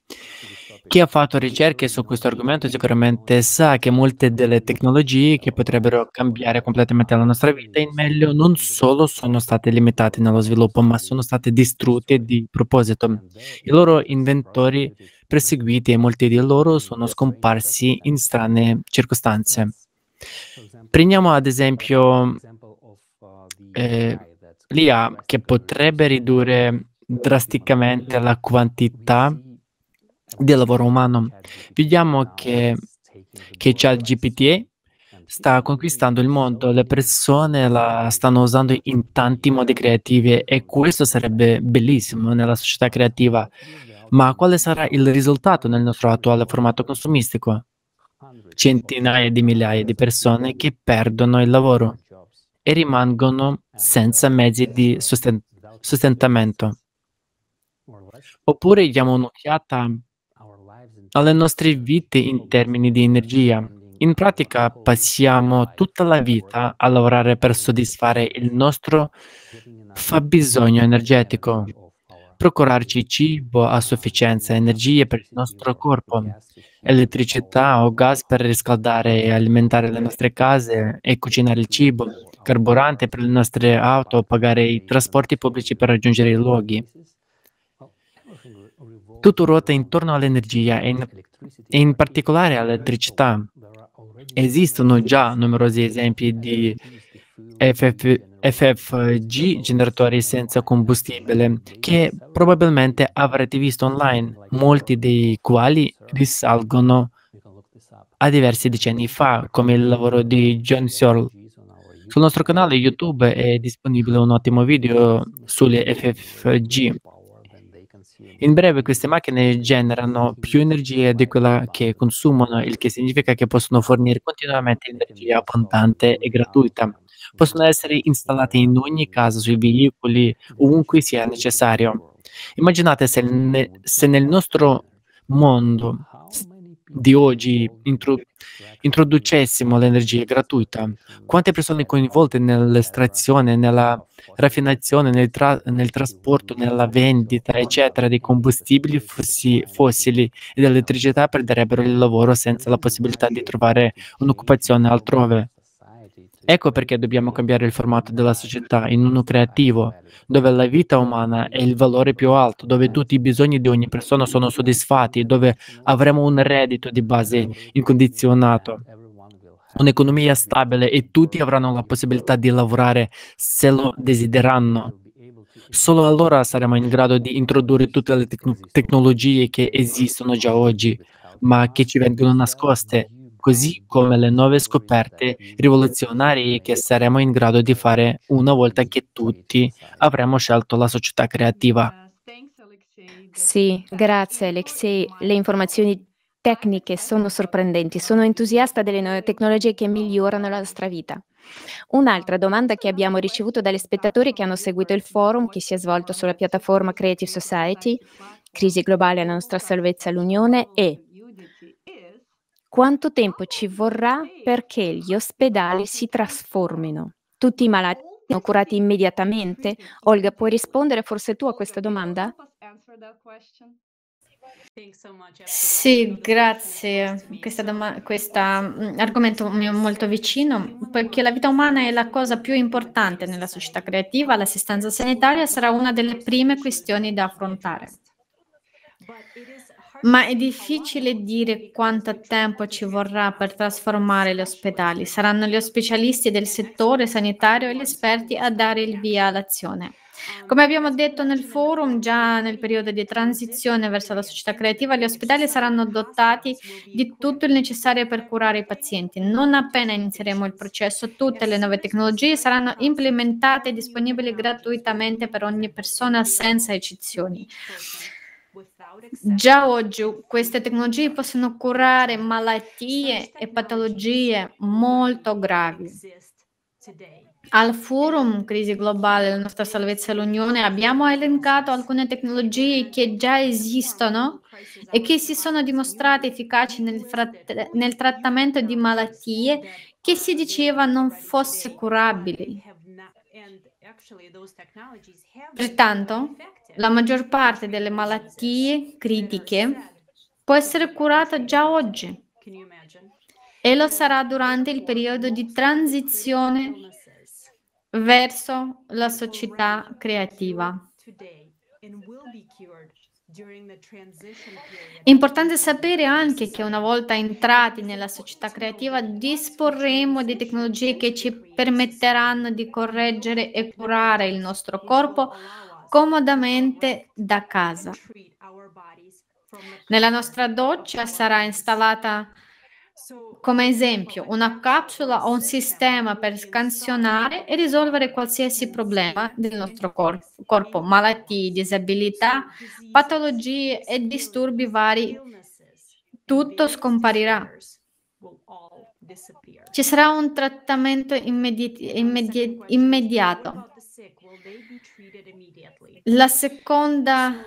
Chi ha fatto ricerche su questo argomento sicuramente sa che molte delle tecnologie che potrebbero cambiare completamente la nostra vita in meglio non solo sono state limitate nello sviluppo, ma sono state distrutte di proposito. I loro inventori perseguiti e molti di loro sono scomparsi in strane circostanze. Prendiamo ad esempio eh, l'IA che potrebbe ridurre drasticamente la quantità del lavoro umano. Vediamo che, che GPT sta conquistando il mondo, le persone la stanno usando in tanti modi creativi e questo sarebbe bellissimo nella società creativa. Ma quale sarà il risultato nel nostro attuale formato consumistico? Centinaia di migliaia di persone che perdono il lavoro e rimangono senza mezzi di sosten- sostentamento. Oppure diamo un'occhiata alle nostre vite in termini di energia. In pratica passiamo tutta la vita a lavorare per soddisfare il nostro fabbisogno energetico, procurarci cibo a sufficienza, energie per il nostro corpo, elettricità o gas per riscaldare e alimentare le nostre case e cucinare il cibo, carburante per le nostre auto o pagare i trasporti pubblici per raggiungere i luoghi. Tutto ruota intorno all'energia e in, e in particolare all'elettricità. Esistono già numerosi esempi di FF, FFG, generatori senza combustibile, che probabilmente avrete visto online, molti dei quali risalgono a diversi decenni fa, come il lavoro di John Searle. Sul nostro canale YouTube è disponibile un ottimo video sulle FFG in breve, queste macchine generano più energia di quella che consumano, il che significa che possono fornire continuamente energia abbondante e gratuita. Possono essere installate in ogni caso sui veicoli, ovunque sia necessario. Immaginate se, ne, se nel nostro mondo di oggi introdu- introducessimo l'energia gratuita, quante persone coinvolte nell'estrazione, nella raffinazione, nel, tra- nel trasporto, nella vendita, eccetera, dei combustibili fossi- fossili e dell'elettricità perderebbero il lavoro senza la possibilità di trovare un'occupazione altrove. Ecco perché dobbiamo cambiare il formato della società in uno creativo, dove la vita umana è il valore più alto, dove tutti i bisogni di ogni persona sono soddisfatti, dove avremo un reddito di base incondizionato, un'economia stabile e tutti avranno la possibilità di lavorare se lo desiderano. Solo allora saremo in grado di introdurre tutte le tec- tecnologie che esistono già oggi, ma che ci vengono nascoste così come le nuove scoperte rivoluzionarie che saremo in grado di fare una volta che tutti avremo scelto la società creativa. Sì, grazie Alexei. Le informazioni tecniche sono sorprendenti. Sono entusiasta delle nuove tecnologie che migliorano la nostra vita. Un'altra domanda che abbiamo ricevuto dagli spettatori che hanno seguito il forum che si è svolto sulla piattaforma Creative Society, crisi globale alla nostra salvezza all'Unione, è quanto tempo ci vorrà perché gli ospedali si trasformino? Tutti i malati sono curati immediatamente? Olga, puoi rispondere forse tu a questa domanda? Sì, grazie. Questo doma- mm, argomento mi è molto vicino, perché la vita umana è la cosa più importante nella società creativa, l'assistenza sanitaria sarà una delle prime questioni da affrontare. Ma è difficile dire quanto tempo ci vorrà per trasformare gli ospedali. Saranno gli specialisti del settore sanitario e gli esperti a dare il via all'azione. Come abbiamo detto nel forum, già nel periodo di transizione verso la società creativa, gli ospedali saranno dotati di tutto il necessario per curare i pazienti. Non appena inizieremo il processo, tutte le nuove tecnologie saranno implementate e disponibili gratuitamente per ogni persona senza eccezioni. Già oggi queste tecnologie possono curare malattie e patologie molto gravi. Al forum Crisi Globale, la nostra salvezza e l'Unione, abbiamo elencato alcune tecnologie che già esistono e che si sono dimostrate efficaci nel, fratt- nel trattamento di malattie che si diceva non fosse curabili. Pertanto, la maggior parte delle malattie critiche può essere curata già oggi e lo sarà durante il periodo di transizione verso la società creativa. È importante sapere anche che una volta entrati nella società creativa disporremo di tecnologie che ci permetteranno di correggere e curare il nostro corpo comodamente da casa. Nella nostra doccia sarà installata come esempio, una capsula o un sistema per scansionare e risolvere qualsiasi problema del nostro cor- corpo, malattie, disabilità, patologie e disturbi vari, tutto scomparirà. Ci sarà un trattamento immedi- immedi- immediato. La seconda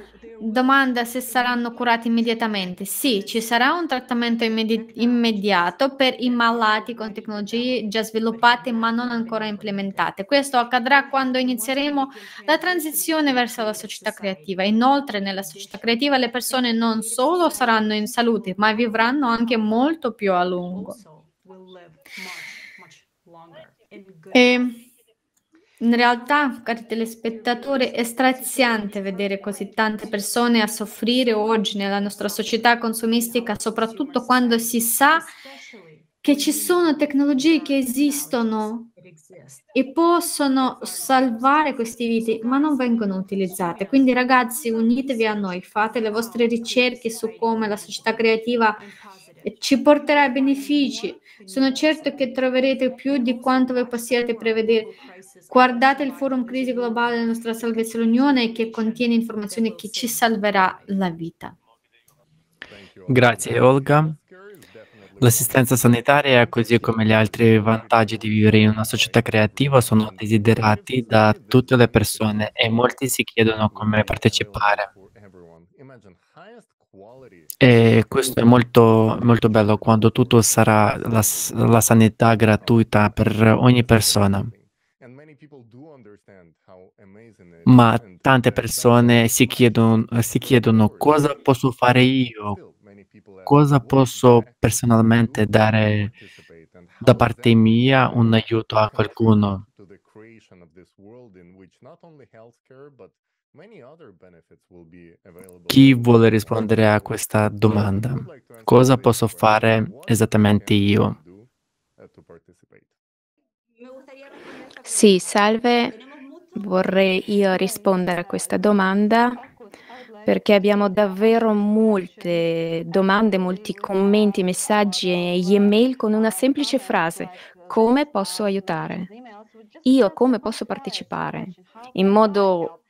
domanda se saranno curati immediatamente. Sì, ci sarà un trattamento immedi- esatto. immediato per i malati con tecnologie già sviluppate ma non ancora implementate. Questo accadrà quando inizieremo la transizione verso la società creativa. Inoltre nella società creativa le persone non solo saranno in salute ma vivranno anche molto più a lungo. E in realtà, cari telespettatori, è straziante vedere così tante persone a soffrire oggi nella nostra società consumistica, soprattutto quando si sa che ci sono tecnologie che esistono e possono salvare queste vite, ma non vengono utilizzate. Quindi ragazzi, unitevi a noi, fate le vostre ricerche su come la società creativa ci porterà benefici. Sono certo che troverete più di quanto voi possiate prevedere Guardate il forum Crisi Globale della nostra salvezza l'Unione che contiene informazioni che ci salverà la vita. Grazie Olga. L'assistenza sanitaria, così come gli altri vantaggi di vivere in una società creativa, sono desiderati da tutte le persone e molti si chiedono come partecipare. E questo è molto, molto bello quando tutto sarà la, la sanità gratuita per ogni persona. ma tante persone si chiedono, si chiedono cosa posso fare io, cosa posso personalmente dare da parte mia un aiuto a qualcuno. Chi vuole rispondere a questa domanda? Cosa posso fare esattamente io? Sì, salve vorrei io rispondere a questa domanda perché abbiamo davvero molte domande, molti commenti, messaggi e email con una semplice frase. Come posso aiutare? Io come posso partecipare? In modo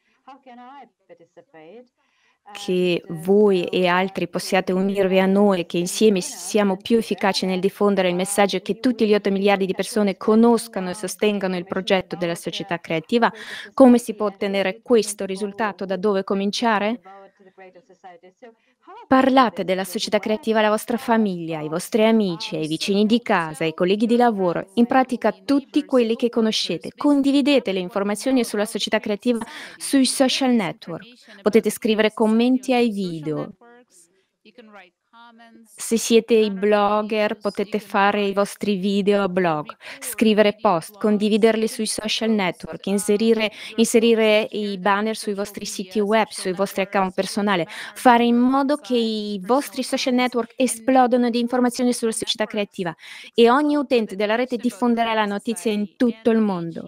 che voi e altri possiate unirvi a noi, che insieme siamo più efficaci nel diffondere il messaggio che tutti gli 8 miliardi di persone conoscano e sostengano il progetto della società creativa, come si può ottenere questo risultato? Da dove cominciare? Parlate della società creativa alla vostra famiglia, ai vostri amici, ai vicini di casa, ai colleghi di lavoro, in pratica tutti quelli che conoscete. Condividete le informazioni sulla società creativa sui social network. Potete scrivere commenti ai video. Se siete i blogger potete fare i vostri video a blog, scrivere post, condividerli sui social network, inserire, inserire, i banner sui vostri siti web, sui vostri account personali, fare in modo che i vostri social network esplodano di informazioni sulla società creativa e ogni utente della rete diffonderà la notizia in tutto il mondo.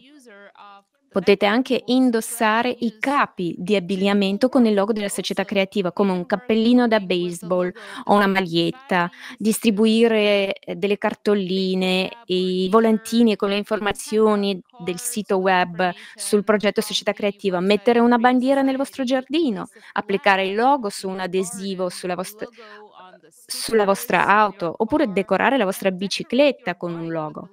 Potete anche indossare i capi di abbigliamento con il logo della società creativa, come un cappellino da baseball o una maglietta, distribuire eh, delle cartoline, i volantini con le informazioni del sito web sul progetto Società Creativa, mettere una bandiera nel vostro giardino, applicare il logo su un adesivo sulla vostra, sulla vostra auto oppure decorare la vostra bicicletta con un logo.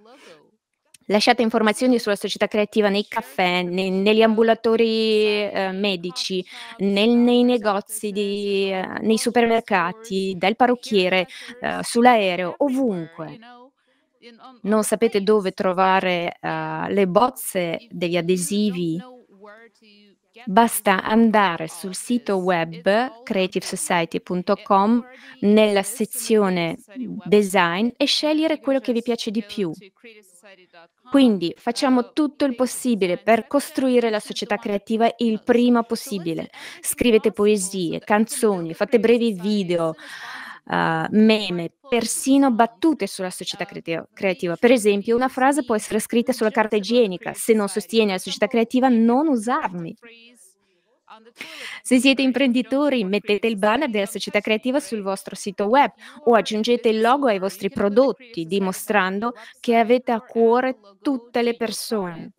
Lasciate informazioni sulla società creativa nei caffè, nei, negli ambulatori eh, medici, nel, nei negozi, di, eh, nei supermercati, dal parrucchiere, eh, sull'aereo, ovunque. Non sapete dove trovare eh, le bozze degli adesivi Basta andare sul sito web creativesociety.com nella sezione design e scegliere quello che vi piace di più. Quindi facciamo tutto il possibile per costruire la società creativa il prima possibile. Scrivete poesie, canzoni, fate brevi video, uh, meme, persino battute sulla società creativa. Per esempio, una frase può essere scritta sulla carta igienica, se non sostieni la società creativa non usarmi. Se siete imprenditori, mettete il banner della società creativa sul vostro sito web o aggiungete il logo ai vostri prodotti, dimostrando che avete a cuore tutte le persone.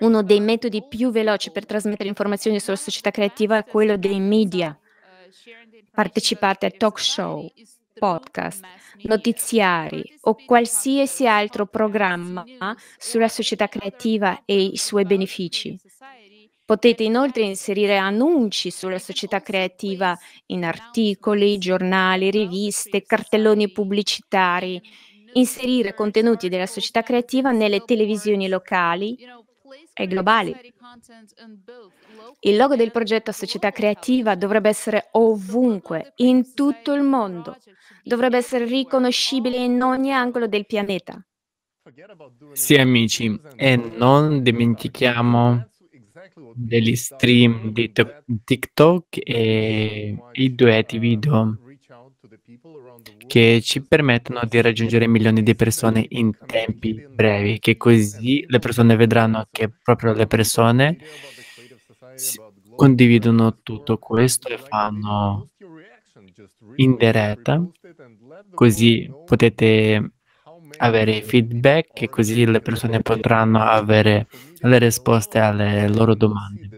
Uno dei metodi più veloci per trasmettere informazioni sulla società creativa è quello dei media partecipate a talk show, podcast, notiziari o qualsiasi altro programma sulla società creativa e i suoi benefici. Potete inoltre inserire annunci sulla società creativa in articoli, giornali, riviste, cartelloni pubblicitari, inserire contenuti della società creativa nelle televisioni locali e globali. Il logo del progetto Società Creativa dovrebbe essere ovunque, in tutto il mondo, dovrebbe essere riconoscibile in ogni angolo del pianeta. Sì amici, e non dimentichiamo degli stream di TikTok e i duetti video che ci permettono di raggiungere milioni di persone in tempi brevi, che così le persone vedranno che proprio le persone condividono tutto questo e fanno in diretta, così potete avere feedback e così le persone potranno avere le risposte alle loro domande.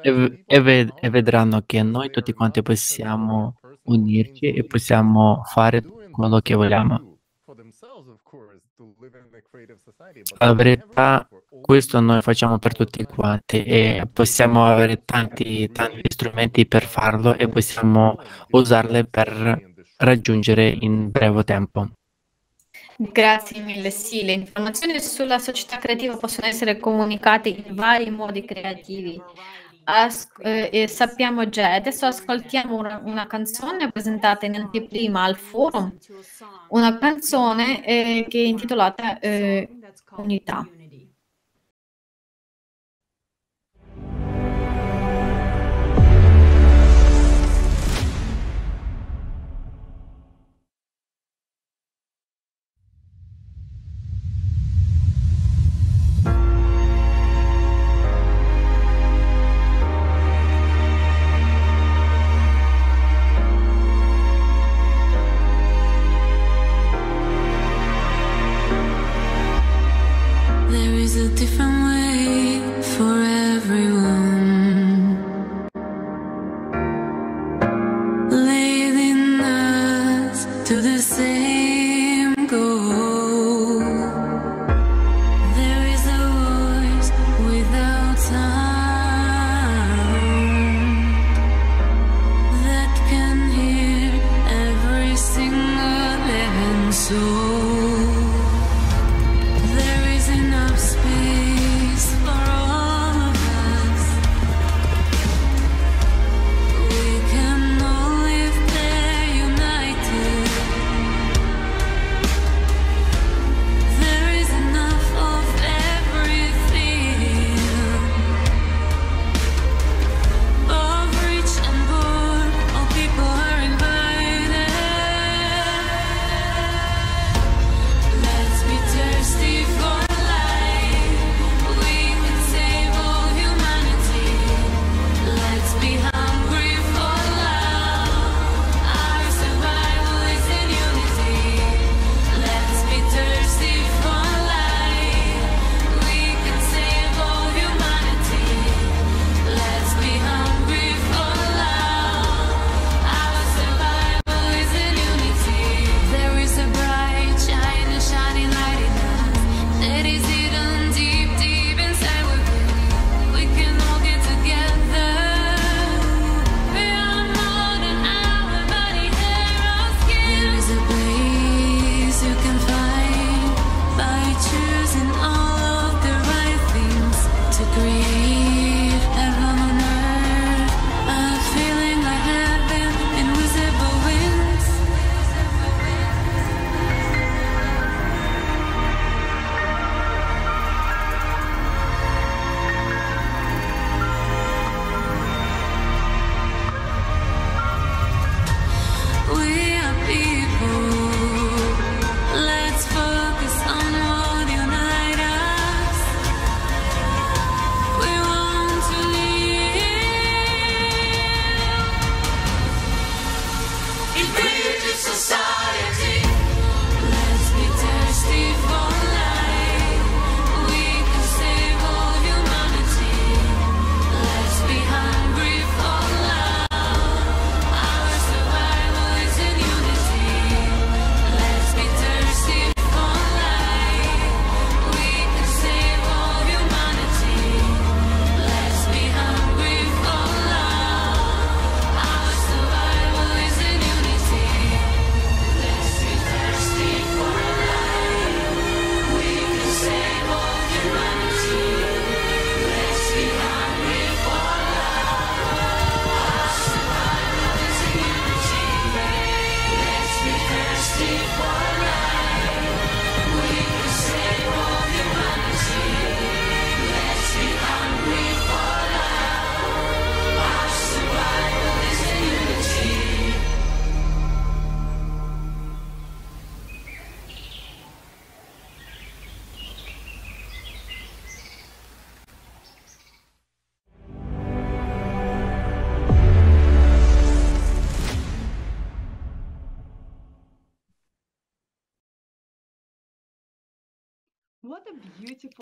E, e, ved- e vedranno che noi tutti quanti possiamo unirci e possiamo fare quello che vogliamo. La verità, questo noi facciamo per tutti quanti e possiamo avere tanti, tanti strumenti per farlo e possiamo usarli per raggiungere in breve tempo. Grazie mille, sì, le informazioni sulla società creativa possono essere comunicate in vari modi creativi as- eh, sappiamo già. Adesso ascoltiamo una, una, canzone presentata in anteprima al forum, una canzone eh, che è intitolata eh, Unità.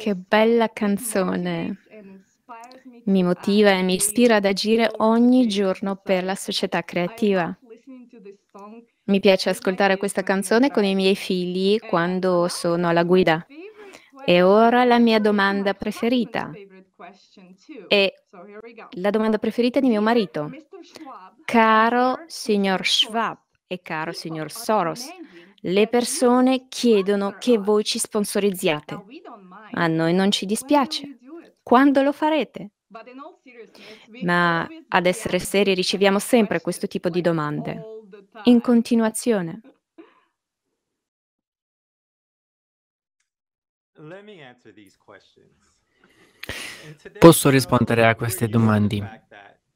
Che bella canzone! Mi motiva e mi ispira ad agire ogni giorno per la società creativa. Mi piace ascoltare questa canzone con i miei figli quando sono alla guida. E ora la mia domanda preferita. E la domanda preferita di mio marito. Caro signor Schwab e caro signor Soros, le persone chiedono che voi ci sponsorizziate. A noi non ci dispiace. Quando lo farete? Ma ad essere seri riceviamo sempre questo tipo di domande. In continuazione. Posso rispondere a queste domande.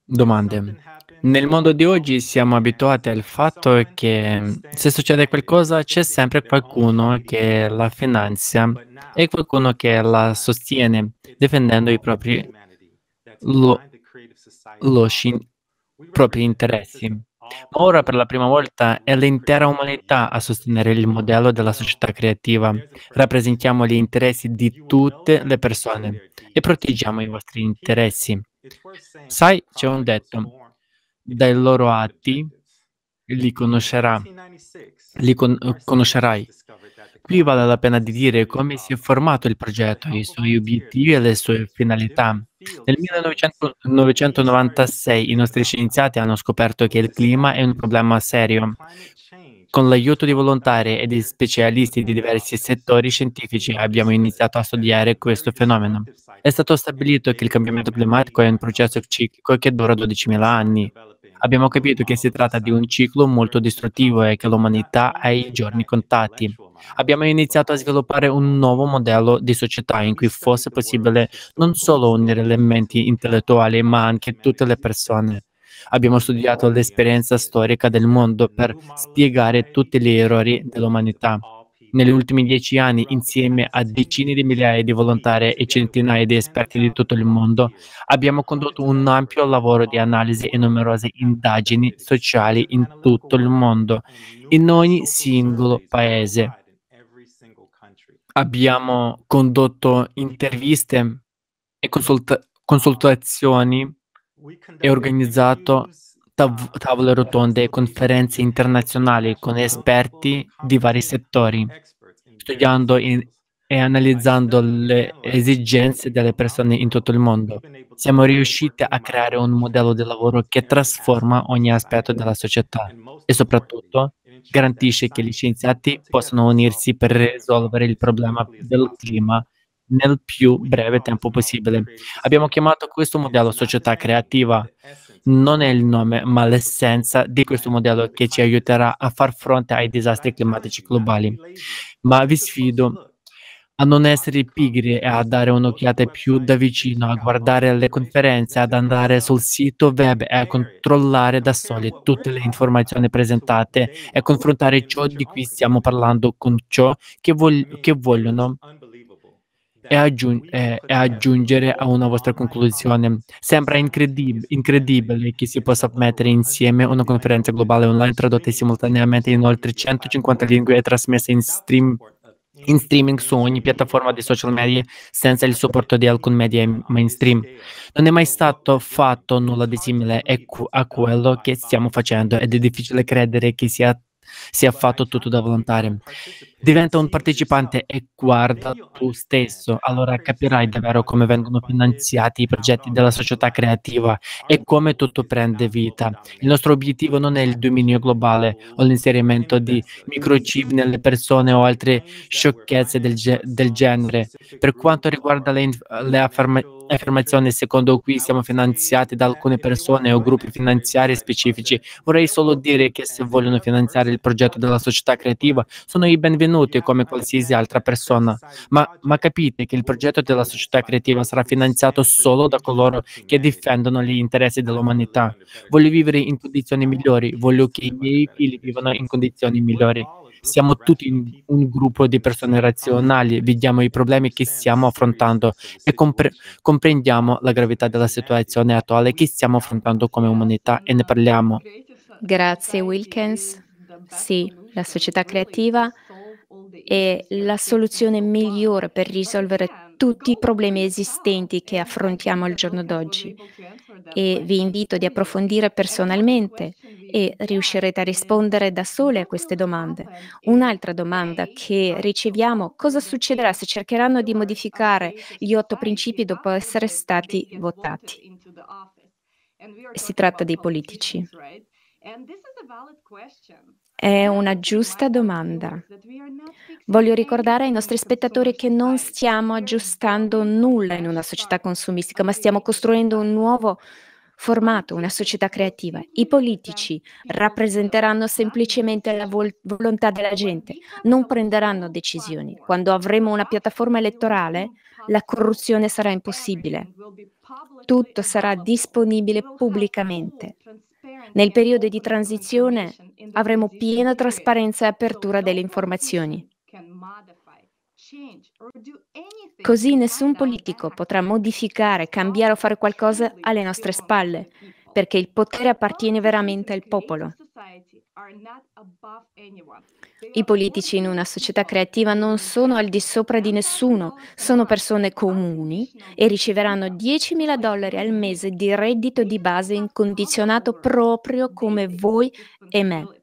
domande. Nel mondo di oggi siamo abituati al fatto che mm, se succede qualcosa c'è sempre qualcuno che la finanzia e qualcuno che la sostiene difendendo i propri, lo, lo sci, propri interessi. Ma ora per la prima volta è l'intera umanità a sostenere il modello della società creativa. Rappresentiamo gli interessi di tutte le persone e proteggiamo i vostri interessi. Sai, c'è un detto, dai loro atti li, conoscerà, li con- conoscerai. Qui vale la pena di dire come si è formato il progetto, i suoi obiettivi e le sue finalità. Nel 1996 i nostri scienziati hanno scoperto che il clima è un problema serio. Con l'aiuto di volontari e di specialisti di diversi settori scientifici abbiamo iniziato a studiare questo fenomeno. È stato stabilito che il cambiamento climatico è un processo ciclico che dura 12.000 anni. Abbiamo capito che si tratta di un ciclo molto distruttivo e che l'umanità ha i giorni contati. Abbiamo iniziato a sviluppare un nuovo modello di società in cui fosse possibile non solo unire elementi intellettuali ma anche tutte le persone. Abbiamo studiato l'esperienza storica del mondo per spiegare tutti gli errori dell'umanità. Negli ultimi dieci anni, insieme a decine di migliaia di volontari e centinaia di esperti di tutto il mondo, abbiamo condotto un ampio lavoro di analisi e numerose indagini sociali in tutto il mondo, in ogni singolo paese. Abbiamo condotto interviste e consult- consultazioni e organizzato tav- uh, tavole rotonde e conferenze internazionali con esperti di vari settori, studiando in, e analizzando le esigenze delle persone in tutto il mondo. Siamo riusciti a creare un modello di lavoro che trasforma ogni aspetto della società e soprattutto garantisce che gli scienziati possano unirsi per risolvere il problema del clima nel più breve tempo possibile. Abbiamo chiamato questo modello società creativa. Non è il nome, ma l'essenza di questo modello che ci aiuterà a far fronte ai disastri climatici globali. Ma vi sfido a non essere pigri e a dare un'occhiata più da vicino, a guardare le conferenze, ad andare sul sito web e a controllare da soli tutte le informazioni presentate e confrontare ciò di cui stiamo parlando con ciò che, vog- che vogliono e, aggiung- e, e aggiungere a una vostra conclusione. Sembra incredib- incredibile che si possa mettere insieme una conferenza globale online tradotta simultaneamente in oltre 150 lingue e trasmessa in stream in streaming su ogni piattaforma di social media senza il supporto di alcun media mainstream. Non è mai stato fatto nulla di simile a quello che stiamo facendo ed è difficile credere che sia, sia fatto tutto da volontari diventa un partecipante e guarda tu stesso, allora capirai davvero come vengono finanziati i progetti della società creativa e come tutto prende vita. Il nostro obiettivo non è il dominio globale o l'inserimento di microchip nelle persone o altre sciocchezze del, ge- del genere. Per quanto riguarda le, inf- le affermazioni, affermazione secondo cui siamo finanziati da alcune persone o gruppi finanziari specifici. Vorrei solo dire che se vogliono finanziare il progetto della società creativa, sono i benvenuti contenuti come qualsiasi altra persona, ma, ma capite che il progetto della società creativa sarà finanziato solo da coloro che difendono gli interessi dell'umanità. Voglio vivere in condizioni migliori, voglio che i miei figli vivano in condizioni migliori. Siamo tutti un gruppo di persone razionali, vediamo i problemi che stiamo affrontando e compre- comprendiamo la gravità della situazione attuale che stiamo affrontando come umanità e ne parliamo. Grazie Wilkins. Sì, la società creativa è la soluzione migliore per risolvere tutti i problemi esistenti che affrontiamo al giorno d'oggi e vi invito ad approfondire personalmente e riuscirete a rispondere da sole a queste domande. Un'altra domanda che riceviamo, cosa succederà se cercheranno di modificare gli otto principi dopo essere stati votati? Si tratta dei politici. È una giusta domanda. Voglio ricordare ai nostri spettatori che non stiamo aggiustando nulla in una società consumistica, ma stiamo costruendo un nuovo formato, una società creativa. I politici rappresenteranno semplicemente la vol- volontà della gente, non prenderanno decisioni. Quando avremo una piattaforma elettorale, la corruzione sarà impossibile. Tutto sarà disponibile pubblicamente. Nel periodo di transizione avremo piena trasparenza e apertura delle informazioni. Così nessun politico potrà modificare, cambiare o fare qualcosa alle nostre spalle, perché il potere appartiene veramente al popolo. I politici in una società creativa non sono al di sopra di nessuno, sono persone comuni e riceveranno 10.000 dollari al mese di reddito di base incondizionato proprio come voi e me.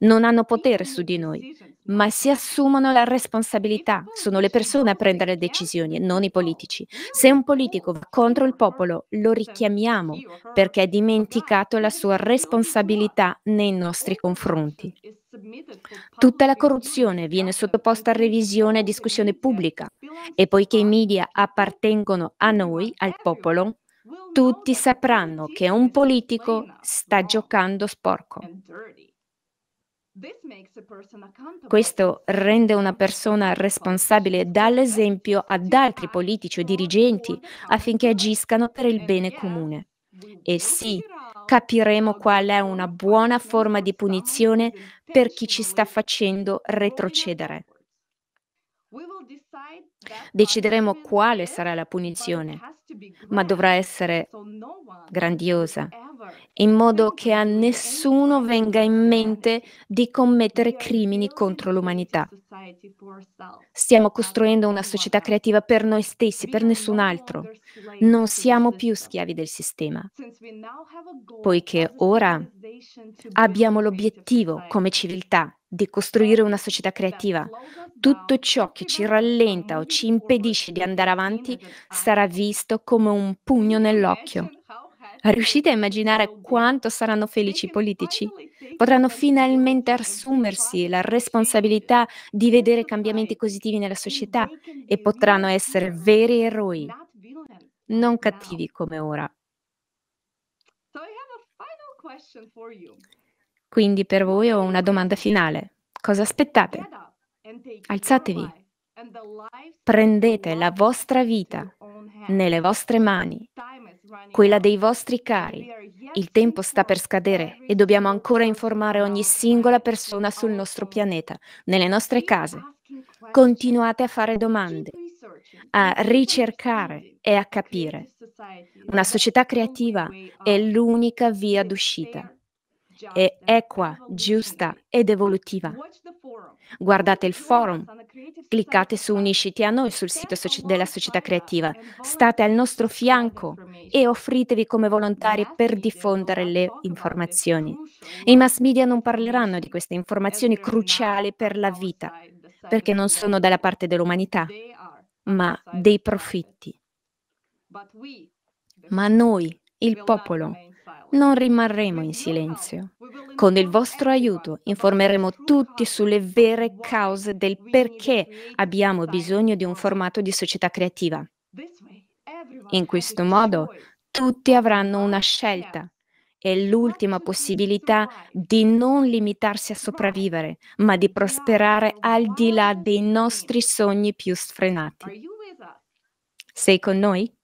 Non hanno potere su di noi ma si assumono la responsabilità. Sono le persone a prendere decisioni, non i politici. Se un politico va contro il popolo, lo richiamiamo perché ha dimenticato la sua responsabilità nei nostri confronti. Tutta la corruzione viene sottoposta a revisione e discussione pubblica e poiché i media appartengono a noi, al popolo, tutti sapranno che un politico sta giocando sporco. Questo rende una persona responsabile dall'esempio ad altri politici o dirigenti affinché agiscano per il bene comune. E sì, capiremo qual è una buona forma di punizione per chi ci sta facendo retrocedere. Decideremo quale sarà la punizione, ma dovrà essere grandiosa, in modo che a nessuno venga in mente di commettere crimini contro l'umanità. Stiamo costruendo una società creativa per noi stessi, per nessun altro. Non siamo più schiavi del sistema, poiché ora abbiamo l'obiettivo come civiltà di costruire una società creativa. Tutto ciò che ci rallenta o ci impedisce di andare avanti sarà visto come un pugno nell'occhio. Riuscite a immaginare quanto saranno felici i politici? Potranno finalmente assumersi la responsabilità di vedere cambiamenti positivi nella società e potranno essere veri eroi, non cattivi come ora. Quindi per voi ho una domanda finale. Cosa aspettate? Alzatevi. Prendete la vostra vita nelle vostre mani quella dei vostri cari. Il tempo sta per scadere e dobbiamo ancora informare ogni singola persona sul nostro pianeta, nelle nostre case. Continuate a fare domande, a ricercare e a capire. Una società creativa è l'unica via d'uscita è equa, giusta ed evolutiva. Guardate il forum, cliccate su Unisciti a noi sul sito della società creativa, state al nostro fianco e offritevi come volontari per diffondere le informazioni. I mass media non parleranno di queste informazioni cruciali per la vita, perché non sono dalla parte dell'umanità, ma dei profitti. Ma noi, il popolo, non rimarremo in silenzio. Con il vostro aiuto informeremo tutti sulle vere cause del perché abbiamo bisogno di un formato di società creativa. In questo modo tutti avranno una scelta e l'ultima possibilità di non limitarsi a sopravvivere, ma di prosperare al di là dei nostri sogni più sfrenati. Sei con noi?